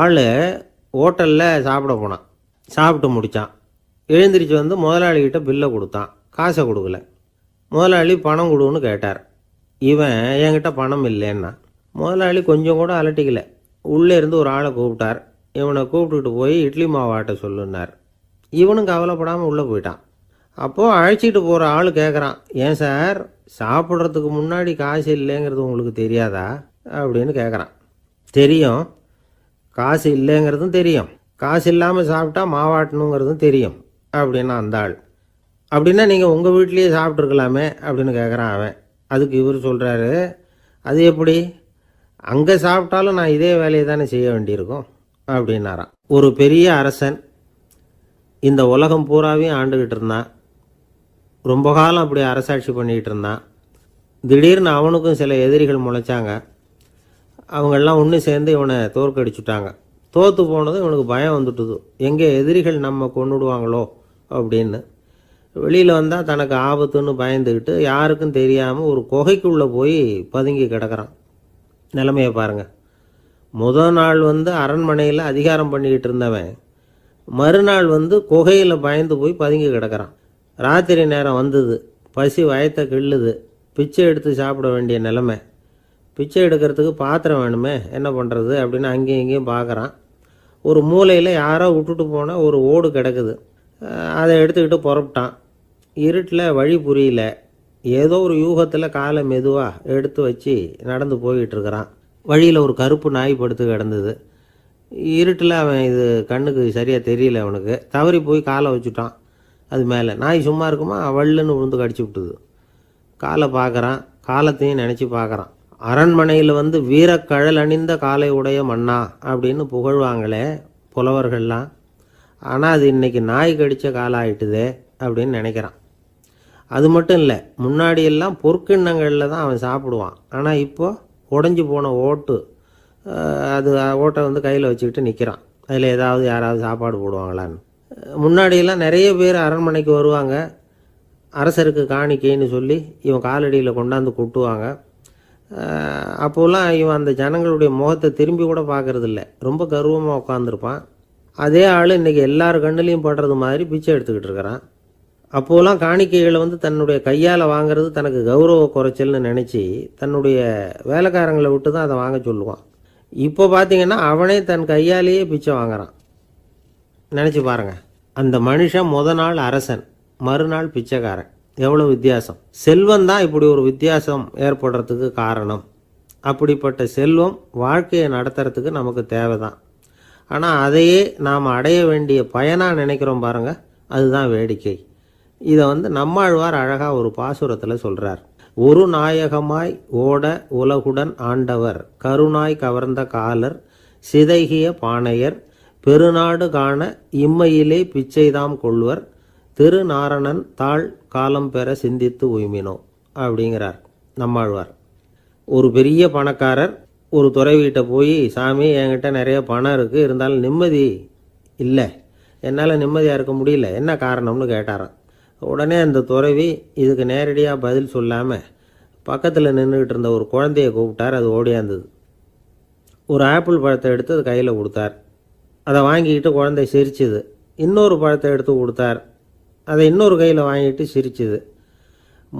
ஆள் ஹோட்டலில் சாப்பிட போனான் சாப்பிட்டு முடித்தான் எழுந்திரிச்சு வந்து முதலாளிகிட்ட பில்லை கொடுத்தான் காசை கொடுக்கல முதலாளி பணம் கொடுன்னு கேட்டார் இவன் என்கிட்ட பணம் இல்லைன்னா முதலாளி கொஞ்சம் கூட அலட்டிக்கல உள்ளே இருந்து ஒரு ஆளை கூப்பிட்டார் இவனை கூப்பிட்டுட்டு போய் இட்லி மாவாட்ட சொல்லுன்னார் இவனும் கவலைப்படாமல் உள்ளே போயிட்டான் அப்போது அழைச்சிக்கிட்டு போகிற ஆள் கேட்குறான் ஏன் சார் சாப்பிட்றதுக்கு முன்னாடி காசு இல்லைங்கிறது உங்களுக்கு தெரியாதா அப்படின்னு கேட்குறான் தெரியும் காசு இல்லைங்கிறதும் தெரியும் காசு இல்லாமல் சாப்பிட்டா மாவாட்டணுங்கிறதும் தெரியும் அப்படின்னா அந்த ஆள் அப்படின்னா நீங்கள் உங்கள் வீட்லேயே சாப்பிட்ருக்கலாமே அப்படின்னு கேட்குறான் அவன் அதுக்கு இவர் சொல்கிறாரு அது எப்படி அங்கே சாப்பிட்டாலும் நான் இதே வேலையை தானே செய்ய வேண்டியிருக்கும் அப்படின்னாராம் ஒரு பெரிய அரசன் இந்த உலகம் பூராவையும் ஆண்டுக்கிட்டு இருந்தான் ரொம்ப காலம் அப்படி அரசாட்சி பண்ணிக்கிட்டு இருந்தான் திடீர்னு அவனுக்கும் சில எதிரிகள் முளைச்சாங்க அவங்கெல்லாம் ஒன்று சேர்ந்து இவனை தோற்கடிச்சுட்டாங்க தோற்று போனதும் இவனுக்கு பயம் வந்துட்டுது எங்கே எதிரிகள் நம்ம கொண்டுடுவாங்களோ அப்படின்னு வெளியில் வந்தால் தனக்கு ஆபத்துன்னு பயந்துக்கிட்டு யாருக்கும் தெரியாமல் ஒரு குகைக்குள்ளே போய் பதுங்கி கிடக்கிறான் நிலைமையை பாருங்கள் முதல் நாள் வந்து அரண்மனையில் அதிகாரம் பண்ணிக்கிட்டு இருந்தவன் மறுநாள் வந்து குகையில் பயந்து போய் பதுங்கி கிடக்கிறான் ராத்திரி நேரம் வந்தது பசி வயத்தை கிள்ளுது பிச்சை எடுத்து சாப்பிட வேண்டிய நிலமை பிச்சை எடுக்கிறதுக்கு பாத்திரம் வேணுமே என்ன பண்ணுறது அப்படின்னு அங்கேயும் இங்கேயும் பார்க்குறான் ஒரு மூலையில் யாரோ விட்டுட்டு போன ஒரு ஓடு கிடக்குது அதை எடுத்துக்கிட்டு புறப்பட்டான் இருட்டில் வழி புரியல ஏதோ ஒரு யூகத்தில் காலை மெதுவாக எடுத்து வச்சு நடந்து போயிட்டுருக்கிறான் வழியில் ஒரு கருப்பு நாய் படுத்து கிடந்தது இருட்டில் அவன் இது கண்ணுக்கு சரியாக தெரியல அவனுக்கு தவறி போய் காலை வச்சுட்டான் அது மேலே நாய் சும்மா இருக்குமா வள்ளுன்னு விழுந்து கடிச்சு விட்டுது காலை பார்க்குறான் காலத்தையும் நினச்சி பார்க்குறான் அரண்மனையில் வந்து வீரக்கழல் அணிந்த காலை உடைய மன்னா அப்படின்னு புகழ்வாங்களே புலவர்கள்லாம் ஆனால் அது இன்றைக்கி நாய் கடித்த காலாயிட்டுதே அப்படின்னு நினைக்கிறான் அது மட்டும் இல்லை முன்னாடியெல்லாம் பொற்கிண்ணங்களில் தான் அவன் சாப்பிடுவான் ஆனால் இப்போது உடஞ்சி போன ஓட்டு அது ஓட்டை வந்து கையில் வச்சுக்கிட்டு நிற்கிறான் அதில் ஏதாவது யாராவது சாப்பாடு போடுவாங்களான்னு முன்னாடியெல்லாம் நிறைய பேர் அரண்மனைக்கு வருவாங்க அரசருக்கு காணிக்கைன்னு சொல்லி இவன் காலடியில் கொண்டாந்து கொட்டுவாங்க அப்போல்லாம் இவன் அந்த ஜனங்களுடைய முகத்தை திரும்பி கூட பார்க்குறதில்ல ரொம்ப கர்வமாக உட்காந்துருப்பான் அதே ஆள் இன்றைக்கி எல்லார் கண்ணுலேயும் படுறது மாதிரி பிச்சை எடுத்துக்கிட்டு இருக்கிறான் அப்போலாம் காணிக்கைகளை வந்து தன்னுடைய கையால் வாங்கிறது தனக்கு கௌரவ குறைச்சல்னு நினச்சி தன்னுடைய வேலைக்காரங்களை விட்டு தான் அதை வாங்க சொல்லுவான் இப்போ பார்த்தீங்கன்னா அவனே தன் கையாலேயே பிச்சை வாங்குறான் நினச்சி பாருங்கள் அந்த மனுஷன் முத நாள் அரசன் மறுநாள் பிச்சைக்காரன் எவ்வளோ வித்தியாசம் செல்வம் தான் இப்படி ஒரு வித்தியாசம் ஏற்படுறதுக்கு காரணம் அப்படிப்பட்ட செல்வம் வாழ்க்கையை நடத்துறதுக்கு நமக்கு தேவை தான் ஆனால் அதையே நாம் அடைய வேண்டிய பயனாக நினைக்கிறோம் பாருங்கள் அதுதான் வேடிக்கை இதை வந்து நம்மாழ்வார் அழகாக ஒரு பாசுரத்தில் சொல்கிறார் ஒரு நாயகமாய் ஓட உலகுடன் ஆண்டவர் கருணாய் கவர்ந்த காலர் சிதைகிய பாணையர் பெருநாடு காண இம்மையிலே பிச்சைதாம் கொள்வர் திருநாரணன் தாழ் காலம் பெற சிந்தித்து உய்மினோ அப்படிங்கிறார் நம்மாழ்வார் ஒரு பெரிய பணக்காரர் ஒரு துறைவீட்டை போய் சாமி என்கிட்ட நிறைய பணம் இருக்குது இருந்தாலும் நிம்மதி இல்லை என்னால் நிம்மதியாக இருக்க முடியல என்ன காரணம்னு கேட்டாராம் உடனே அந்த துறவி இதுக்கு நேரடியாக பதில் சொல்லாமல் பக்கத்தில் நின்றுக்கிட்டு இருந்த ஒரு குழந்தையை கூப்பிட்டார் அது ஓடியாந்தது ஒரு ஆப்பிள் பழத்தை எடுத்து அது கையில் கொடுத்தார் அதை வாங்கிக்கிட்டு குழந்தை சிரிச்சுது இன்னொரு பழத்தை எடுத்து கொடுத்தார் அதை இன்னொரு கையில் வாங்கிட்டு சிரிச்சுது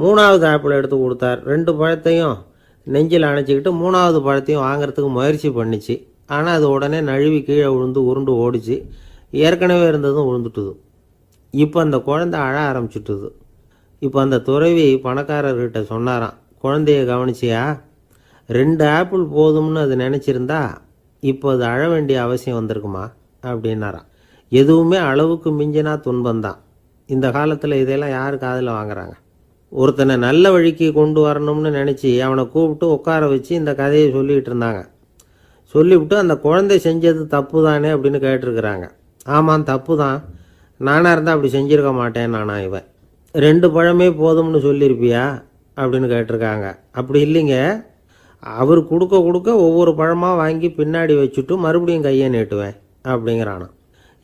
மூணாவது ஆப்பிள் எடுத்து கொடுத்தார் ரெண்டு பழத்தையும் நெஞ்சில் அணைச்சிக்கிட்டு மூணாவது பழத்தையும் வாங்குறதுக்கு முயற்சி பண்ணிச்சு ஆனால் அது உடனே நழுவி கீழே விழுந்து உருண்டு ஓடிச்சு ஏற்கனவே இருந்ததும் விழுந்துட்டுது இப்போ அந்த குழந்தை அழ ஆரம்பிச்சுட்டுது இப்போ அந்த துறவி பணக்காரர்கிட்ட சொன்னாராம் குழந்தைய கவனிச்சியா ரெண்டு ஆப்பிள் போதும்னு அது நினச்சிருந்தா இப்போ அது அழ வேண்டிய அவசியம் வந்திருக்குமா அப்படின்னாராம் எதுவுமே அளவுக்கு மிஞ்சினா துன்பம்தான் இந்த காலத்தில் இதெல்லாம் யார் காதில் வாங்குறாங்க ஒருத்தனை நல்ல வழிக்கு கொண்டு வரணும்னு நினச்சி அவனை கூப்பிட்டு உட்கார வச்சு இந்த கதையை சொல்லிகிட்டு இருந்தாங்க சொல்லிவிட்டு அந்த குழந்தை செஞ்சது தப்பு தானே அப்படின்னு கேட்டிருக்கிறாங்க ஆமாம் தப்பு தான் நானாக இருந்தால் அப்படி செஞ்சுருக்க மாட்டேன் நானா இவன் ரெண்டு பழமே போதும்னு சொல்லியிருப்பியா அப்படின்னு கேட்டிருக்காங்க அப்படி இல்லைங்க அவர் கொடுக்க கொடுக்க ஒவ்வொரு பழமாக வாங்கி பின்னாடி வச்சுட்டு மறுபடியும் கையை நீட்டுவேன் அப்படிங்கிறானா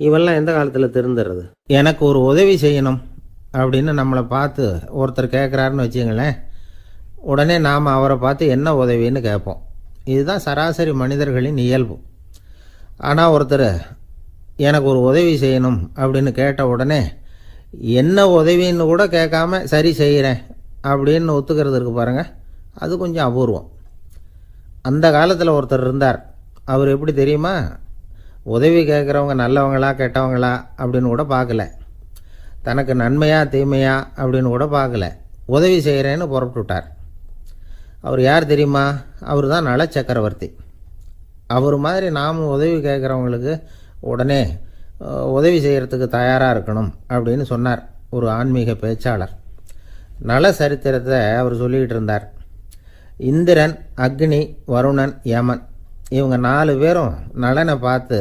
இவெல்லாம் எந்த காலத்தில் திருந்துறது எனக்கு ஒரு உதவி செய்யணும் அப்படின்னு நம்மளை பார்த்து ஒருத்தர் கேட்குறாருன்னு வச்சுங்களேன் உடனே நாம் அவரை பார்த்து என்ன உதவின்னு கேட்போம் இதுதான் சராசரி மனிதர்களின் இயல்பு ஆனால் ஒருத்தர் எனக்கு ஒரு உதவி செய்யணும் அப்படின்னு கேட்ட உடனே என்ன உதவின்னு கூட கேட்காம சரி செய்கிறேன் அப்படின்னு ஒத்துக்கிறது இருக்கு பாருங்கள் அது கொஞ்சம் அபூர்வம் அந்த காலத்தில் ஒருத்தர் இருந்தார் அவர் எப்படி தெரியுமா உதவி கேட்குறவங்க நல்லவங்களா கெட்டவங்களா அப்படின்னு கூட பார்க்கல தனக்கு நன்மையா தீமையா அப்படின்னு கூட பார்க்கல உதவி செய்கிறேன்னு புறப்பட்டு விட்டார் அவர் யார் தெரியுமா அவர் தான் நல சக்கரவர்த்தி அவர் மாதிரி நாம் உதவி கேட்குறவங்களுக்கு உடனே உதவி செய்கிறதுக்கு தயாராக இருக்கணும் அப்படின்னு சொன்னார் ஒரு ஆன்மீக பேச்சாளர் நல சரித்திரத்தை அவர் சொல்லிக்கிட்டு இருந்தார் இந்திரன் அக்னி வருணன் யமன் இவங்க நாலு பேரும் நலனை பார்த்து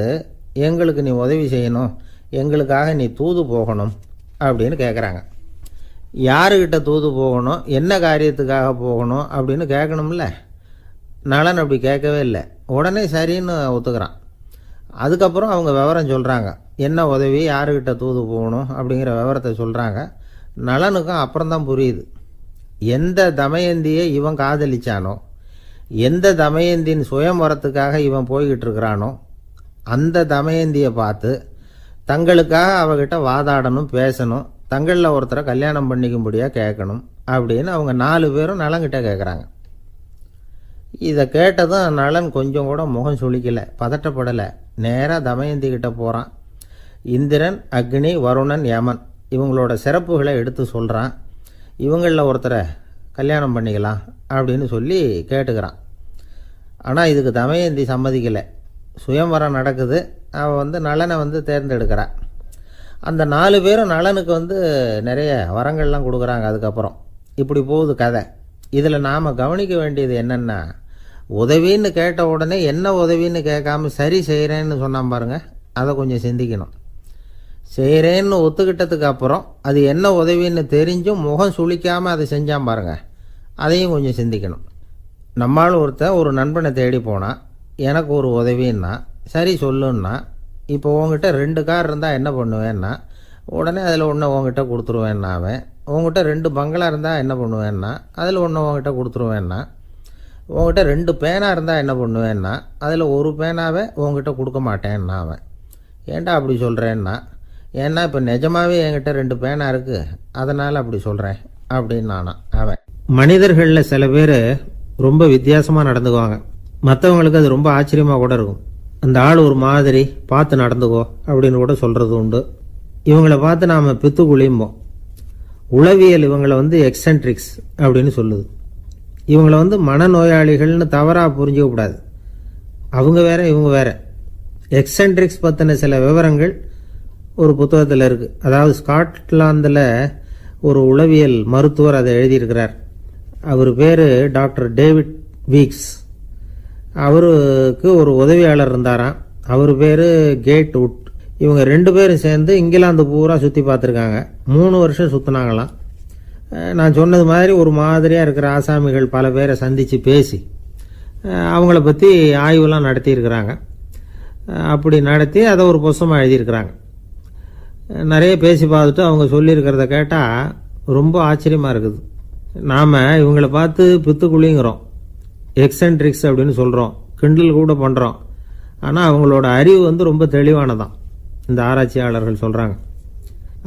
எங்களுக்கு நீ உதவி செய்யணும் எங்களுக்காக நீ தூது போகணும் அப்படின்னு கேட்குறாங்க யாருக்கிட்ட தூது போகணும் என்ன காரியத்துக்காக போகணும் அப்படின்னு கேட்கணும்ல நலன் அப்படி கேட்கவே இல்லை உடனே சரின்னு ஒத்துக்கிறான் அதுக்கப்புறம் அவங்க விவரம் சொல்கிறாங்க என்ன உதவி யாருக்கிட்ட தூது போகணும் அப்படிங்கிற விவரத்தை சொல்கிறாங்க நலனுக்கும் அப்புறம்தான் புரியுது எந்த தமயந்தியை இவன் காதலிச்சானோ எந்த தமயந்தின் சுயமரத்துக்காக இவன் போய்கிட்டு இருக்கிறானோ அந்த தமயந்தியை பார்த்து தங்களுக்காக அவகிட்ட வாதாடணும் பேசணும் தங்களில் ஒருத்தரை கல்யாணம் பண்ணிக்கும்படியாக கேட்கணும் அப்படின்னு அவங்க நாலு பேரும் நலங்கிட்ட கேட்குறாங்க இதை கேட்டதும் நலன் கொஞ்சம் கூட முகம் சுழிக்கலை பதட்டப்படலை நேராக தமயந்தி கிட்ட போகிறான் இந்திரன் அக்னி வருணன் யமன் இவங்களோட சிறப்புகளை எடுத்து சொல்கிறான் இவங்களில் ஒருத்தரை கல்யாணம் பண்ணிக்கலாம் அப்படின்னு சொல்லி கேட்டுக்கிறான் ஆனால் இதுக்கு தமயந்தி சம்மதிக்கலை சுயம்வரம் நடக்குது அவள் வந்து நலனை வந்து தேர்ந்தெடுக்கிறான் அந்த நாலு பேரும் நலனுக்கு வந்து நிறைய வரங்கள்லாம் கொடுக்குறாங்க அதுக்கப்புறம் இப்படி போகுது கதை இதில் நாம் கவனிக்க வேண்டியது என்னென்னா உதவின்னு கேட்ட உடனே என்ன உதவின்னு கேட்காம சரி செய்கிறேன்னு சொன்னான் பாருங்கள் அதை கொஞ்சம் சிந்திக்கணும் செய்கிறேன்னு ஒத்துக்கிட்டதுக்கு அப்புறம் அது என்ன உதவின்னு தெரிஞ்சும் முகம் சுழிக்காமல் அதை செஞ்சான் பாருங்கள் அதையும் கொஞ்சம் சிந்திக்கணும் நம்மால் ஒருத்தர் ஒரு நண்பனை தேடி போனால் எனக்கு ஒரு உதவின்னா சரி சொல்லுன்னா இப்போ உங்ககிட்ட ரெண்டு கார் இருந்தால் என்ன பண்ணுவேன்னா உடனே அதில் ஒன்று உங்ககிட்ட கொடுத்துருவேன்னா அவன் உங்ககிட்ட ரெண்டு பங்களா இருந்தால் என்ன பண்ணுவேன்னா அதில் ஒன்று உங்ககிட்ட கொடுத்துருவேன்னா உங்ககிட்ட ரெண்டு பேனாக இருந்தால் என்ன பண்ணுவேன்னா அதில் ஒரு பேனாவே உங்ககிட்ட கொடுக்க மாட்டேன்னா அவன் ஏன்டா அப்படி சொல்கிறேன்னா ஏன்னா இப்போ நிஜமாகவே என்கிட்ட ரெண்டு பேனாக இருக்குது அதனால் அப்படி சொல்கிறேன் அப்படின்னு நானா அவன் மனிதர்களில் சில பேர் ரொம்ப வித்தியாசமாக நடந்துக்குவாங்க மற்றவங்களுக்கு அது ரொம்ப ஆச்சரியமாக கூட இருக்கும் அந்த ஆள் ஒரு மாதிரி பார்த்து நடந்துக்கோ அப்படின்னு கூட சொல்கிறது உண்டு இவங்களை பார்த்து நாம் பித்து குளியும்போம் உளவியல் இவங்களை வந்து எக்ஸென்ட்ரிக்ஸ் அப்படின்னு சொல்லுது இவங்களை வந்து மனநோயாளிகள்னு தவறாக புரிஞ்சிக்கக்கூடாது அவங்க வேற இவங்க வேற எக்ஸென்ட்ரிக்ஸ் பற்றின சில விவரங்கள் ஒரு புத்தகத்தில் இருக்குது அதாவது ஸ்காட்லாந்தில் ஒரு உளவியல் மருத்துவர் அதை எழுதியிருக்கிறார் அவர் பேர் டாக்டர் டேவிட் வீக்ஸ் அவருக்கு ஒரு உதவியாளர் இருந்தாராம் அவர் பேர் கேட் உட் இவங்க ரெண்டு பேரும் சேர்ந்து இங்கிலாந்து பூரா சுற்றி பார்த்துருக்காங்க மூணு வருஷம் சுற்றினாங்களாம் நான் சொன்னது மாதிரி ஒரு மாதிரியாக இருக்கிற ஆசாமிகள் பல பேரை சந்தித்து பேசி அவங்கள பற்றி ஆய்வுலாம் நடத்தியிருக்கிறாங்க அப்படி நடத்தி அதை ஒரு புஸ்தமாக எழுதியிருக்கிறாங்க நிறைய பேசி பார்த்துட்டு அவங்க சொல்லியிருக்கிறத கேட்டால் ரொம்ப ஆச்சரியமாக இருக்குது நாம் இவங்களை பார்த்து பித்துக்குழிங்கிறோம் எக்ஸன்ட்ரிக்ஸ் அப்படின்னு சொல்கிறோம் கிண்டல் கூட பண்ணுறோம் ஆனால் அவங்களோட அறிவு வந்து ரொம்ப தெளிவானதான் இந்த ஆராய்ச்சியாளர்கள் சொல்கிறாங்க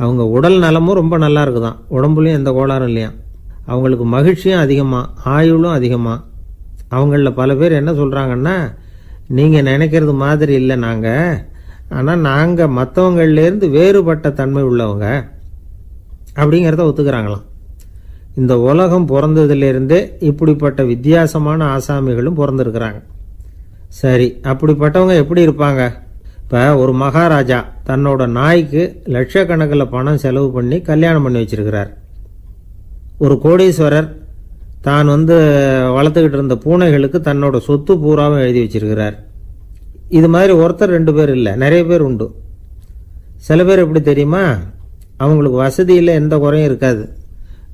அவங்க உடல் நலமும் ரொம்ப நல்லா இருக்குதான் உடம்புலையும் எந்த கோளாறும் இல்லையா அவங்களுக்கு மகிழ்ச்சியும் அதிகமாக ஆயுளும் அதிகமாக அவங்களில் பல பேர் என்ன சொல்கிறாங்கன்னா நீங்கள் நினைக்கிறது மாதிரி இல்லை நாங்கள் ஆனால் நாங்கள் மற்றவங்கள்லேருந்து வேறுபட்ட தன்மை உள்ளவங்க அப்படிங்கிறத ஒத்துக்கிறாங்களாம் இந்த உலகம் பிறந்ததுலேருந்தே இப்படிப்பட்ட வித்தியாசமான ஆசாமிகளும் பிறந்திருக்கிறாங்க சரி அப்படிப்பட்டவங்க எப்படி இருப்பாங்க இப்போ ஒரு மகாராஜா தன்னோட நாய்க்கு லட்சக்கணக்கில் பணம் செலவு பண்ணி கல்யாணம் பண்ணி வச்சிருக்கிறார் ஒரு கோடீஸ்வரர் தான் வந்து வளர்த்துக்கிட்டு இருந்த பூனைகளுக்கு தன்னோட சொத்து பூராவும் எழுதி வச்சிருக்கிறார் இது மாதிரி ஒருத்தர் ரெண்டு பேர் இல்லை நிறைய பேர் உண்டு சில பேர் எப்படி தெரியுமா அவங்களுக்கு வசதியில் எந்த குறையும் இருக்காது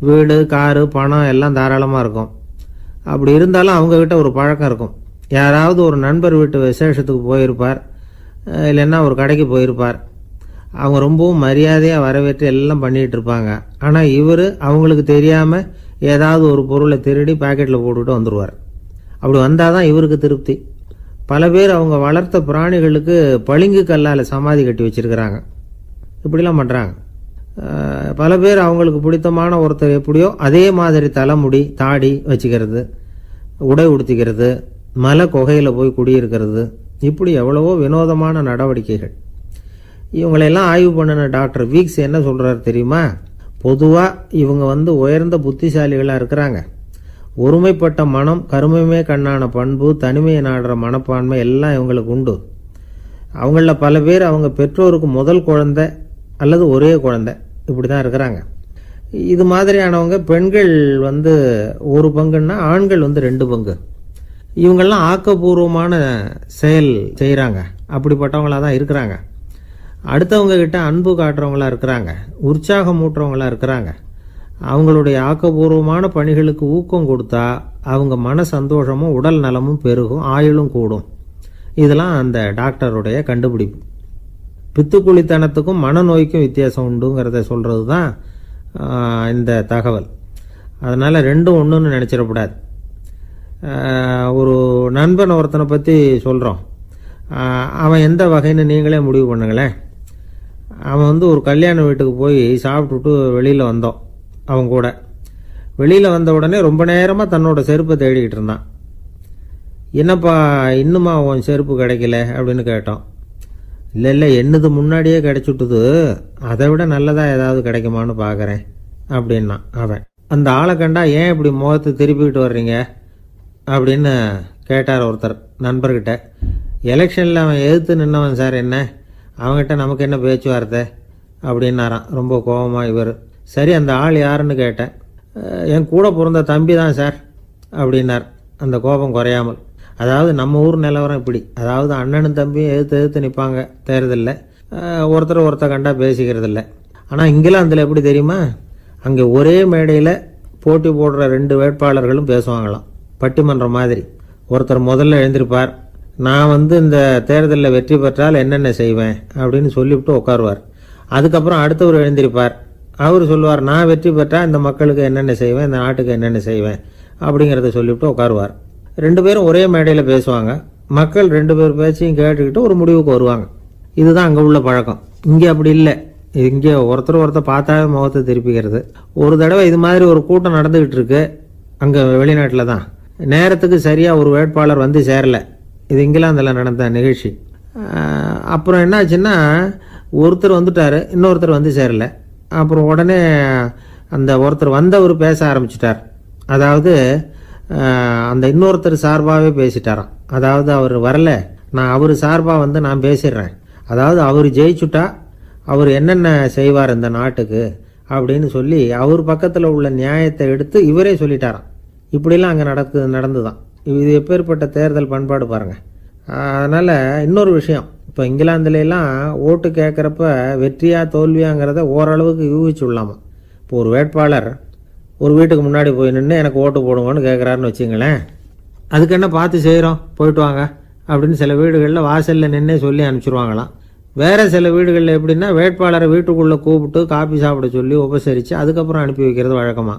வீடு காரு பணம் எல்லாம் தாராளமாக இருக்கும் அப்படி இருந்தாலும் அவங்கக்கிட்ட ஒரு பழக்கம் இருக்கும் யாராவது ஒரு நண்பர் வீட்டு விசேஷத்துக்கு போயிருப்பார் இல்லைன்னா ஒரு கடைக்கு போயிருப்பார் அவங்க ரொம்பவும் மரியாதையாக வரவேற்று எல்லாம் பண்ணிகிட்டு இருப்பாங்க ஆனால் இவர் அவங்களுக்கு தெரியாமல் ஏதாவது ஒரு பொருளை திருடி பாக்கெட்டில் போட்டுக்கிட்டு வந்துடுவார் அப்படி வந்தால் தான் இவருக்கு திருப்தி பல பேர் அவங்க வளர்த்த பிராணிகளுக்கு பளிங்கு கல்லால் சமாதி கட்டி வச்சுருக்கிறாங்க இப்படிலாம் பண்ணுறாங்க பல பேர் அவங்களுக்கு பிடித்தமான ஒருத்தர் எப்படியோ அதே மாதிரி தலைமுடி தாடி வச்சுக்கிறது உடை உடுத்திக்கிறது மலை குகையில் போய் குடியிருக்கிறது இப்படி எவ்வளவோ வினோதமான நடவடிக்கைகள் இவங்களெல்லாம் ஆய்வு பண்ணின டாக்டர் வீக்ஸ் என்ன சொல்கிறார் தெரியுமா பொதுவாக இவங்க வந்து உயர்ந்த புத்திசாலிகளாக இருக்கிறாங்க ஒருமைப்பட்ட மனம் கருமையுமே கண்ணான பண்பு தனிமையை நாடுற மனப்பான்மை எல்லாம் இவங்களுக்கு உண்டு அவங்களில் பல பேர் அவங்க பெற்றோருக்கு முதல் குழந்தை அல்லது ஒரே குழந்தை இப்படி தான் இருக்கிறாங்க இது மாதிரியானவங்க பெண்கள் வந்து ஒரு பங்குன்னா ஆண்கள் வந்து ரெண்டு பங்கு இவங்கள்லாம் ஆக்கப்பூர்வமான செயல் செய்கிறாங்க அப்படிப்பட்டவங்களாக தான் இருக்கிறாங்க அடுத்தவங்க கிட்ட அன்பு காட்டுறவங்களா இருக்கிறாங்க உற்சாகம் ஊட்டுறவங்களா இருக்கிறாங்க அவங்களுடைய ஆக்கப்பூர்வமான பணிகளுக்கு ஊக்கம் கொடுத்தா அவங்க மன சந்தோஷமும் உடல் நலமும் பெருகும் ஆயுளும் கூடும் இதெல்லாம் அந்த டாக்டருடைய கண்டுபிடிப்பு பித்துக்குழித்தனத்துக்கும் மனநோய்க்கும் வித்தியாசம் உண்டுங்கிறத சொல்கிறது தான் இந்த தகவல் அதனால் ரெண்டும் ஒன்றுன்னு நினச்சிடக்கூடாது ஒரு நண்பன் ஒருத்தனை பற்றி சொல்கிறோம் அவன் எந்த வகைன்னு நீங்களே முடிவு பண்ணுங்களேன் அவன் வந்து ஒரு கல்யாண வீட்டுக்கு போய் சாப்பிட்டுட்டு வெளியில் வந்தோம் அவன் கூட வெளியில் வந்த உடனே ரொம்ப நேரமாக தன்னோட செருப்பை தேடிக்கிட்டு இருந்தான் என்னப்பா இன்னுமா உன் செருப்பு கிடைக்கல அப்படின்னு கேட்டோம் இல்லை இல்லை என்னது முன்னாடியே கிடைச்சிட்டுது அதை விட நல்லதாக ஏதாவது கிடைக்குமான்னு பார்க்குறேன் அப்படின்னா அவன் அந்த ஆளை கண்டா ஏன் இப்படி முகத்தை திருப்பிக்கிட்டு வர்றீங்க அப்படின்னு கேட்டார் ஒருத்தர் நண்பர்கிட்ட எலெக்ஷனில் அவன் எதிர்த்து நின்னவன் சார் என்ன அவங்ககிட்ட நமக்கு என்ன பேச்சுவார்த்தை அப்படின்னாரான் ரொம்ப கோபமாக இவர் சரி அந்த ஆள் யாருன்னு கேட்டேன் என் கூட பிறந்த தம்பி தான் சார் அப்படின்னார் அந்த கோபம் குறையாமல் அதாவது நம்ம ஊர் நிலவரம் இப்படி அதாவது அண்ணனும் தம்பியும் எதிர்த்து எதிர்த்து நிற்பாங்க தேர்தலில் ஒருத்தர் ஒருத்தர் கண்டா பேசிக்கிறதில்ல ஆனால் இங்கிலாந்தில் எப்படி தெரியுமா அங்கே ஒரே மேடையில் போட்டி போடுற ரெண்டு வேட்பாளர்களும் பேசுவாங்களாம் பட்டிமன்றம் மாதிரி ஒருத்தர் முதல்ல எழுந்திருப்பார் நான் வந்து இந்த தேர்தலில் வெற்றி பெற்றால் என்னென்ன செய்வேன் அப்படின்னு சொல்லிவிட்டு உட்காருவார் அதுக்கப்புறம் அடுத்தவர் எழுந்திருப்பார் அவர் சொல்லுவார் நான் வெற்றி பெற்றால் இந்த மக்களுக்கு என்னென்ன செய்வேன் இந்த நாட்டுக்கு என்னென்ன செய்வேன் அப்படிங்கிறத சொல்லிவிட்டு உட்காருவார் ரெண்டு பேரும் ஒரே மேடையில் பேசுவாங்க மக்கள் ரெண்டு பேர் பேச்சையும் கேட்டுக்கிட்டு ஒரு முடிவுக்கு வருவாங்க இதுதான் அங்கே உள்ள பழக்கம் இங்கே அப்படி இல்லை இங்கே ஒருத்தர் ஒருத்தர் பார்த்தாவே முகத்தை திருப்பிக்கிறது ஒரு தடவை இது மாதிரி ஒரு கூட்டம் நடந்துக்கிட்டு இருக்கு அங்கே வெளிநாட்டில் தான் நேரத்துக்கு சரியாக ஒரு வேட்பாளர் வந்து சேரலை இது இங்கிலாந்தில் நடந்த நிகழ்ச்சி அப்புறம் என்னாச்சுன்னா ஒருத்தர் வந்துட்டார் இன்னொருத்தர் வந்து சேரல அப்புறம் உடனே அந்த ஒருத்தர் வந்தவர் பேச ஆரம்பிச்சிட்டார் அதாவது அந்த இன்னொருத்தர் சார்பாகவே பேசிட்டாராம் அதாவது அவர் வரல நான் அவர் சார்பாக வந்து நான் பேசிடுறேன் அதாவது அவர் ஜெயிச்சுட்டா அவர் என்னென்ன செய்வார் இந்த நாட்டுக்கு அப்படின்னு சொல்லி அவர் பக்கத்தில் உள்ள நியாயத்தை எடுத்து இவரே சொல்லிட்டாராம் இப்படிலாம் அங்கே நடக்கு நடந்துதான் இது எப்பேற்பட்ட தேர்தல் பண்பாடு பாருங்கள் அதனால் இன்னொரு விஷயம் இப்போ இங்கிலாந்துலலாம் ஓட்டு கேட்குறப்ப வெற்றியா தோல்வியாங்கிறத ஓரளவுக்கு யூகிச்சுள்ளாமா இப்போ ஒரு வேட்பாளர் ஒரு வீட்டுக்கு முன்னாடி போய் நின்று எனக்கு ஓட்டு போடுங்கன்னு கேட்குறாருன்னு வச்சுங்களேன் அதுக்கு என்ன பார்த்து செய்கிறோம் போயிட்டு வாங்க அப்படின்னு சில வீடுகளில் வாசலில் நின்று சொல்லி அனுப்பிச்சிருவாங்களாம் வேறு சில வீடுகளில் எப்படின்னா வேட்பாளரை வீட்டுக்குள்ளே கூப்பிட்டு காப்பி சாப்பிட சொல்லி உபசரித்து அதுக்கப்புறம் அனுப்பி வைக்கிறது வழக்கமாக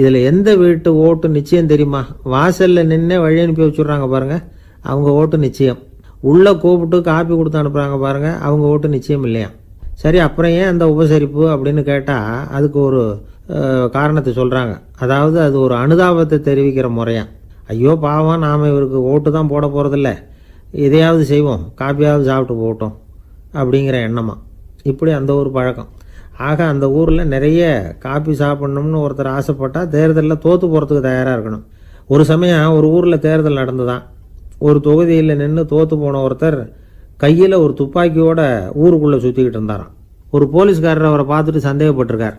இதில் எந்த வீட்டு ஓட்டு நிச்சயம் தெரியுமா வாசலில் நின்று வழி அனுப்பி வச்சுட்றாங்க பாருங்கள் அவங்க ஓட்டு நிச்சயம் உள்ளே கூப்பிட்டு காப்பி கொடுத்து அனுப்புகிறாங்க பாருங்கள் அவங்க ஓட்டு நிச்சயம் இல்லையா சரி அப்புறம் ஏன் அந்த உபசரிப்பு அப்படின்னு கேட்டால் அதுக்கு ஒரு காரணத்தை சொல்கிறாங்க அதாவது அது ஒரு அனுதாபத்தை தெரிவிக்கிற முறையாக ஐயோ பாவம் நாம் இவருக்கு ஓட்டு தான் போட போகிறதில்ல எதையாவது செய்வோம் காப்பியாவது சாப்பிட்டு போட்டோம் அப்படிங்கிற எண்ணமாக இப்படி அந்த ஒரு பழக்கம் ஆக அந்த ஊரில் நிறைய காப்பி சாப்பிட்ணும்னு ஒருத்தர் ஆசைப்பட்டால் தேர்தலில் தோற்று போகிறதுக்கு தயாராக இருக்கணும் ஒரு சமயம் ஒரு ஊரில் தேர்தல் நடந்துதான் ஒரு தொகுதியில் நின்று தோற்று போன ஒருத்தர் கையில் ஒரு துப்பாக்கியோட ஊருக்குள்ளே சுற்றிக்கிட்டு இருந்தாராம் ஒரு போலீஸ்காரர் அவரை பார்த்துட்டு சந்தேகப்பட்டிருக்கார்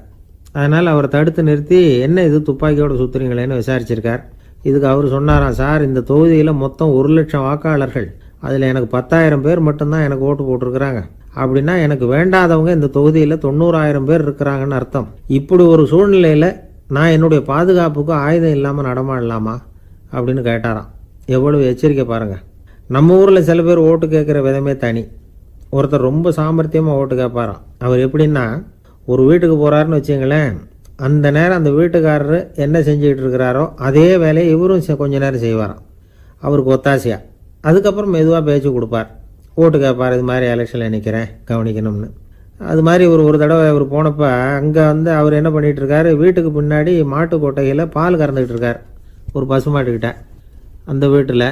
அதனால் அவரை தடுத்து நிறுத்தி என்ன இது துப்பாக்கியோட சுற்றுறீங்களேன்னு விசாரிச்சிருக்கார் இதுக்கு அவர் சொன்னாராம் சார் இந்த தொகுதியில் மொத்தம் ஒரு லட்சம் வாக்காளர்கள் அதில் எனக்கு பத்தாயிரம் பேர் மட்டும்தான் எனக்கு ஓட்டு போட்டிருக்கிறாங்க அப்படின்னா எனக்கு வேண்டாதவங்க இந்த தொகுதியில் தொண்ணூறாயிரம் பேர் இருக்கிறாங்கன்னு அர்த்தம் இப்படி ஒரு சூழ்நிலையில் நான் என்னுடைய பாதுகாப்புக்கு ஆயுதம் இல்லாமல் நடமாடலாமா அப்படின்னு கேட்டாராம் எவ்வளவு எச்சரிக்கை பாருங்கள் நம்ம ஊரில் சில பேர் ஓட்டு கேட்குற விதமே தனி ஒருத்தர் ரொம்ப சாமர்த்தியமாக ஓட்டு கேட்பாராம் அவர் எப்படின்னா ஒரு வீட்டுக்கு போகிறாருன்னு வச்சுங்களேன் அந்த நேரம் அந்த வீட்டுக்காரர் என்ன செஞ்சுக்கிட்டு இருக்கிறாரோ அதே வேலையை இவரும் கொஞ்ச நேரம் செய்வாராம் அவருக்கு ஒத்தாசையாக அதுக்கப்புறம் மெதுவாக பேச்சு கொடுப்பார் ஓட்டு கேட்பார் இது மாதிரி எலெக்ஷனில் நிற்கிறேன் கவனிக்கணும்னு அது மாதிரி இவர் ஒரு தடவை இவர் போனப்போ அங்கே வந்து அவர் என்ன பண்ணிகிட்டு இருக்காரு வீட்டுக்கு பின்னாடி மாட்டு கொட்டையில் பால் கறந்துக்கிட்டு இருக்கார் ஒரு பசுமாட்டுக்கிட்ட அந்த வீட்டில்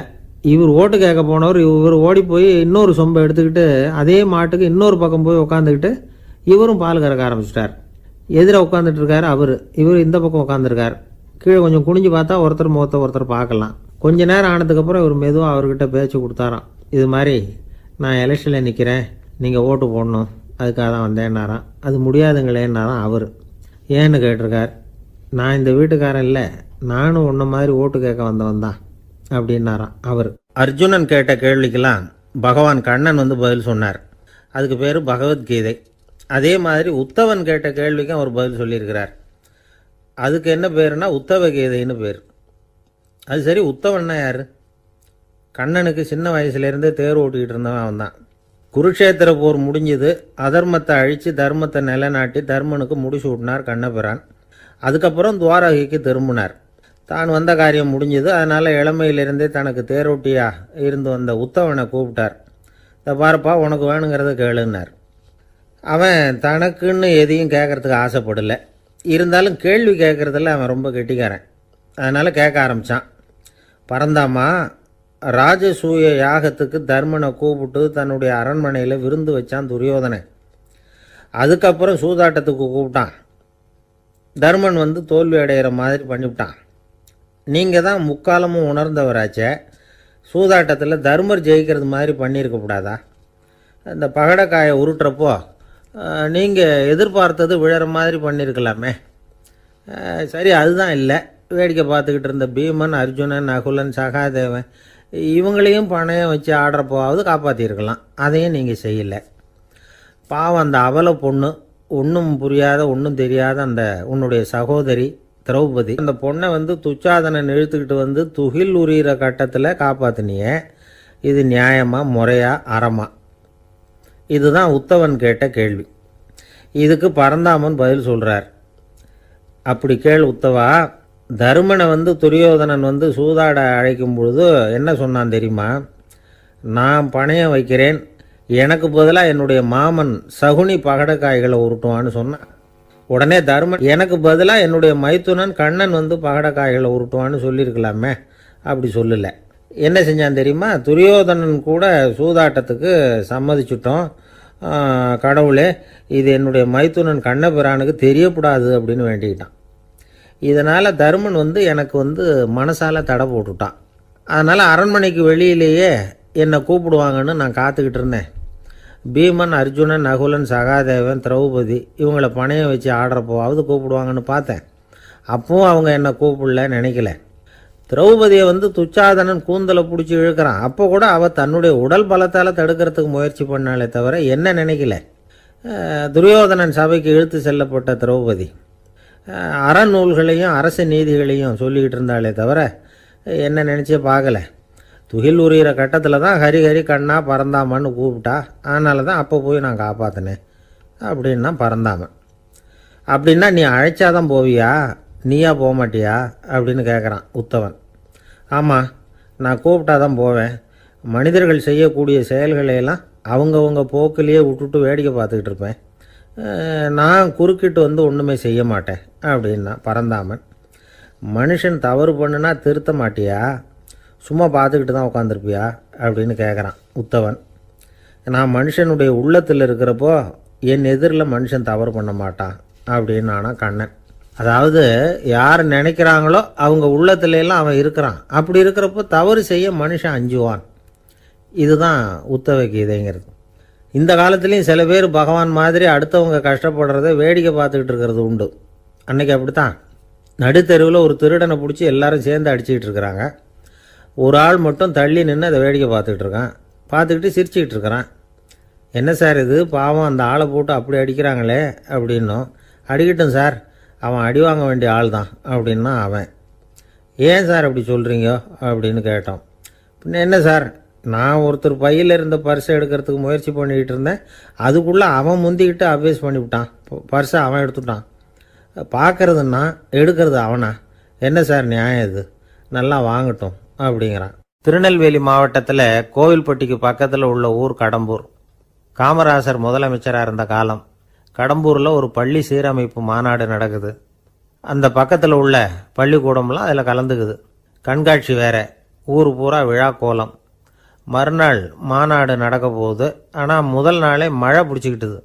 இவர் ஓட்டு கேட்க போனவர் இவர் ஓடி போய் இன்னொரு சொம்பை எடுத்துக்கிட்டு அதே மாட்டுக்கு இன்னொரு பக்கம் போய் உட்காந்துக்கிட்டு இவரும் பால் கறக்க ஆரம்பிச்சிட்டார் எதிர உட்காந்துட்டு இருக்காரு அவர் இவர் இந்த பக்கம் உட்காந்துருக்கார் கீழே கொஞ்சம் குனிஞ்சு பார்த்தா ஒருத்தர் முகத்தை ஒருத்தர் பார்க்கலாம் கொஞ்ச நேரம் ஆனதுக்கப்புறம் இவர் மெதுவாக அவர்கிட்ட பேச்சு கொடுத்தாராம் இது மாதிரி நான் எலெக்ஷனில் நிற்கிறேன் நீங்கள் ஓட்டு போடணும் அதுக்காக தான் வந்தேன்னாராம் அது முடியாதுங்களேன்னாராம் அவர் ஏன்னு கேட்டிருக்கார் நான் இந்த வீட்டுக்காரன் இல்லை நானும் ஒன்று மாதிரி ஓட்டு கேட்க வந்தவன் தான் அப்படின்னாராம் அவர் அர்ஜுனன் கேட்ட கேள்விக்கெல்லாம் பகவான் கண்ணன் வந்து பதில் சொன்னார் அதுக்கு பேர் பகவத்கீதை அதே மாதிரி உத்தவன் கேட்ட கேள்விக்கும் அவர் பதில் சொல்லியிருக்கிறார் அதுக்கு என்ன பேருனா உத்தவ கீதைன்னு பேர் அது சரி உத்தவன்னா யார் கண்ணனுக்கு சின்ன வயசுலேருந்தே தேர் ஓட்டிக்கிட்டு இருந்தவன் அவன் தான் குருக்ஷேத்திர போர் முடிஞ்சது அதர்மத்தை அழித்து தர்மத்தை நிலைநாட்டி தர்மனுக்கு முடிச்சு விட்டினார் கண்ணபிரான் அதுக்கப்புறம் துவாரகைக்கு திரும்பினார் தான் வந்த காரியம் முடிஞ்சது அதனால் இளமையிலிருந்தே தனக்கு தேரோட்டியாக இருந்து வந்த உத்தவனை கூப்பிட்டார் இந்த பாருப்பா உனக்கு வேணுங்கிறத கேளுன்னார் அவன் தனக்குன்னு எதையும் கேட்குறதுக்கு ஆசைப்படலை இருந்தாலும் கேள்வி கேட்குறதில் அவன் ரொம்ப கெட்டிக்காரன் அதனால் கேட்க ஆரம்பித்தான் பரந்தாமா ராஜசூய யாகத்துக்கு தர்மனை கூப்பிட்டு தன்னுடைய அரண்மனையில் விருந்து வச்சான் துரியோதனை அதுக்கப்புறம் சூதாட்டத்துக்கு கூப்பிட்டான் தர்மன் வந்து தோல்வி அடைகிற மாதிரி பண்ணிவிட்டான் நீங்கள் தான் முக்காலமும் உணர்ந்தவராச்சே சூதாட்டத்தில் தர்மர் ஜெயிக்கிறது மாதிரி பண்ணியிருக்க கூடாதா இந்த பகடக்காயை உருட்டுறப்போ நீங்கள் எதிர்பார்த்தது விழற மாதிரி பண்ணியிருக்கலாமே சரி அதுதான் இல்லை வேடிக்கை பார்த்துக்கிட்டு இருந்த பீமன் அர்ஜுனன் நகுலன் சகாதேவன் இவங்களையும் பணையம் வச்சு ஆடுற போவாவது காப்பாற்றிருக்கலாம் அதையும் நீங்கள் செய்யலை பாவம் அந்த அவல பொண்ணு ஒன்றும் புரியாத ஒன்றும் தெரியாத அந்த உன்னுடைய சகோதரி திரௌபதி அந்த பொண்ணை வந்து துச்சாதனன் இழுத்துக்கிட்டு வந்து துகில் உரிகிற கட்டத்தில் காப்பாற்றினிய இது நியாயமாக முறையாக அறமாக இதுதான் உத்தவன் கேட்ட கேள்வி இதுக்கு பரந்தாமன் பதில் சொல்கிறார் அப்படி கேள் உத்தவா தருமனை வந்து துரியோதனன் வந்து சூதாட அழைக்கும் பொழுது என்ன சொன்னான் தெரியுமா நான் பணையம் வைக்கிறேன் எனக்கு பதிலாக என்னுடைய மாமன் சகுனி பகடக்காய்களை உருட்டுவான்னு சொன்னான் உடனே தருமன் எனக்கு பதிலாக என்னுடைய மைத்துனன் கண்ணன் வந்து பகடக்காய்களை உருட்டுவான்னு சொல்லியிருக்கலாமே அப்படி சொல்லலை என்ன செஞ்சான் தெரியுமா துரியோதனன் கூட சூதாட்டத்துக்கு சம்மதிச்சுட்டோம் கடவுளே இது என்னுடைய மைத்துனன் கண்ணபிரானுக்கு தெரியப்படாது அப்படின்னு வேண்டிக்கிட்டான் இதனால் தருமன் வந்து எனக்கு வந்து மனசால் தடை போட்டுட்டான் அதனால் அரண்மனைக்கு வெளியிலேயே என்னை கூப்பிடுவாங்கன்னு நான் காத்துக்கிட்டு இருந்தேன் பீமன் அர்ஜுனன் நகுலன் சகாதேவன் திரௌபதி இவங்களை பணையம் வச்சு ஆடுறப்போவாவது கூப்பிடுவாங்கன்னு பார்த்தேன் அப்பவும் அவங்க என்னை கூப்பிடல நினைக்கல திரௌபதியை வந்து துச்சாதனன் கூந்தலை பிடிச்சி இழுக்கிறான் அப்போ கூட அவள் தன்னுடைய உடல் பலத்தால் தடுக்கிறதுக்கு முயற்சி பண்ணாலே தவிர என்ன நினைக்கல துரியோதனன் சபைக்கு இழுத்து செல்லப்பட்ட திரௌபதி அறநூல்களையும் அரசு நீதிகளையும் சொல்லிக்கிட்டு இருந்தாலே தவிர என்ன நினச்சே பார்க்கல துகில் உரிகிற கட்டத்தில் தான் ஹரி ஹரி கண்ணா பறந்தாமன்னு கூப்பிட்டா அதனால தான் அப்போ போய் நான் காப்பாற்றினேன் அப்படின்னா பறந்தாமன் அப்படின்னா நீ அழைச்சாதான் போவியா நீயா போக மாட்டியா அப்படின்னு கேட்குறான் உத்தவன் ஆமாம் நான் கூப்பிட்டா தான் போவேன் மனிதர்கள் செய்யக்கூடிய செயல்களையெல்லாம் அவங்கவுங்க போக்கிலேயே விட்டுட்டு வேடிக்கை பார்த்துக்கிட்டு இருப்பேன் நான் குறுக்கிட்டு வந்து ஒன்றுமே செய்ய மாட்டேன் அப்படின்னா பரந்தாமன் மனுஷன் தவறு பண்ணுனா திருத்த மாட்டியா சும்மா பார்த்துக்கிட்டு தான் உட்காந்துருப்பியா அப்படின்னு கேட்குறான் உத்தவன் நான் மனுஷனுடைய உள்ளத்தில் இருக்கிறப்போ என் எதிரில் மனுஷன் தவறு பண்ண மாட்டான் அப்படின்னு ஆனால் கண்ணன் அதாவது யார் நினைக்கிறாங்களோ அவங்க உள்ளத்துல எல்லாம் அவன் இருக்கிறான் அப்படி இருக்கிறப்போ தவறு செய்ய மனுஷன் அஞ்சுவான் இதுதான் உத்தவ கீதைங்கிறது இந்த காலத்துலேயும் சில பேர் பகவான் மாதிரி அடுத்தவங்க கஷ்டப்படுறத வேடிக்கை பார்த்துக்கிட்டு இருக்கிறது உண்டு அன்னைக்கு அப்படித்தான் நடுத்தருவில் ஒரு திருடனை பிடிச்சி எல்லாரும் சேர்ந்து அடிச்சுக்கிட்டு இருக்கிறாங்க ஒரு ஆள் மட்டும் தள்ளி நின்று அதை வேடிக்கை பார்த்துக்கிட்டு இருக்கான் பார்த்துக்கிட்டு சிரிச்சுக்கிட்டு இருக்கிறான் என்ன சார் இது பாவம் அந்த ஆளை போட்டு அப்படி அடிக்கிறாங்களே அப்படின்னும் அடிக்கட்டும் சார் அவன் அடி வாங்க வேண்டிய ஆள் தான் அப்படின்னா அவன் ஏன் சார் அப்படி சொல்கிறீங்க அப்படின்னு கேட்டோம் பின்ன என்ன சார் நான் ஒருத்தர் பையில் இருந்த பர்ஸை எடுக்கிறதுக்கு முயற்சி பண்ணிக்கிட்டு இருந்தேன் அதுக்குள்ளே அவன் முந்திக்கிட்டு அப்வேஸ் பண்ணிவிட்டான் பர்ஸை அவன் எடுத்துட்டான் பார்க்கறதுன்னா எடுக்கிறது அவனா என்ன சார் நியாயம் இது நல்லா வாங்கட்டும் அப்படிங்கிறான் திருநெல்வேலி மாவட்டத்தில் கோவில்பட்டிக்கு பக்கத்தில் உள்ள ஊர் கடம்பூர் காமராசர் முதலமைச்சராக இருந்த காலம் கடம்பூரில் ஒரு பள்ளி சீரமைப்பு மாநாடு நடக்குது அந்த பக்கத்தில் உள்ள பள்ளிக்கூடம்லாம் அதில் கலந்துக்குது கண்காட்சி வேறு ஊர் பூரா விழா கோலம் மறுநாள் மாநாடு நடக்க போகுது ஆனால் முதல் நாளே மழை பிடிச்சிக்கிட்டுது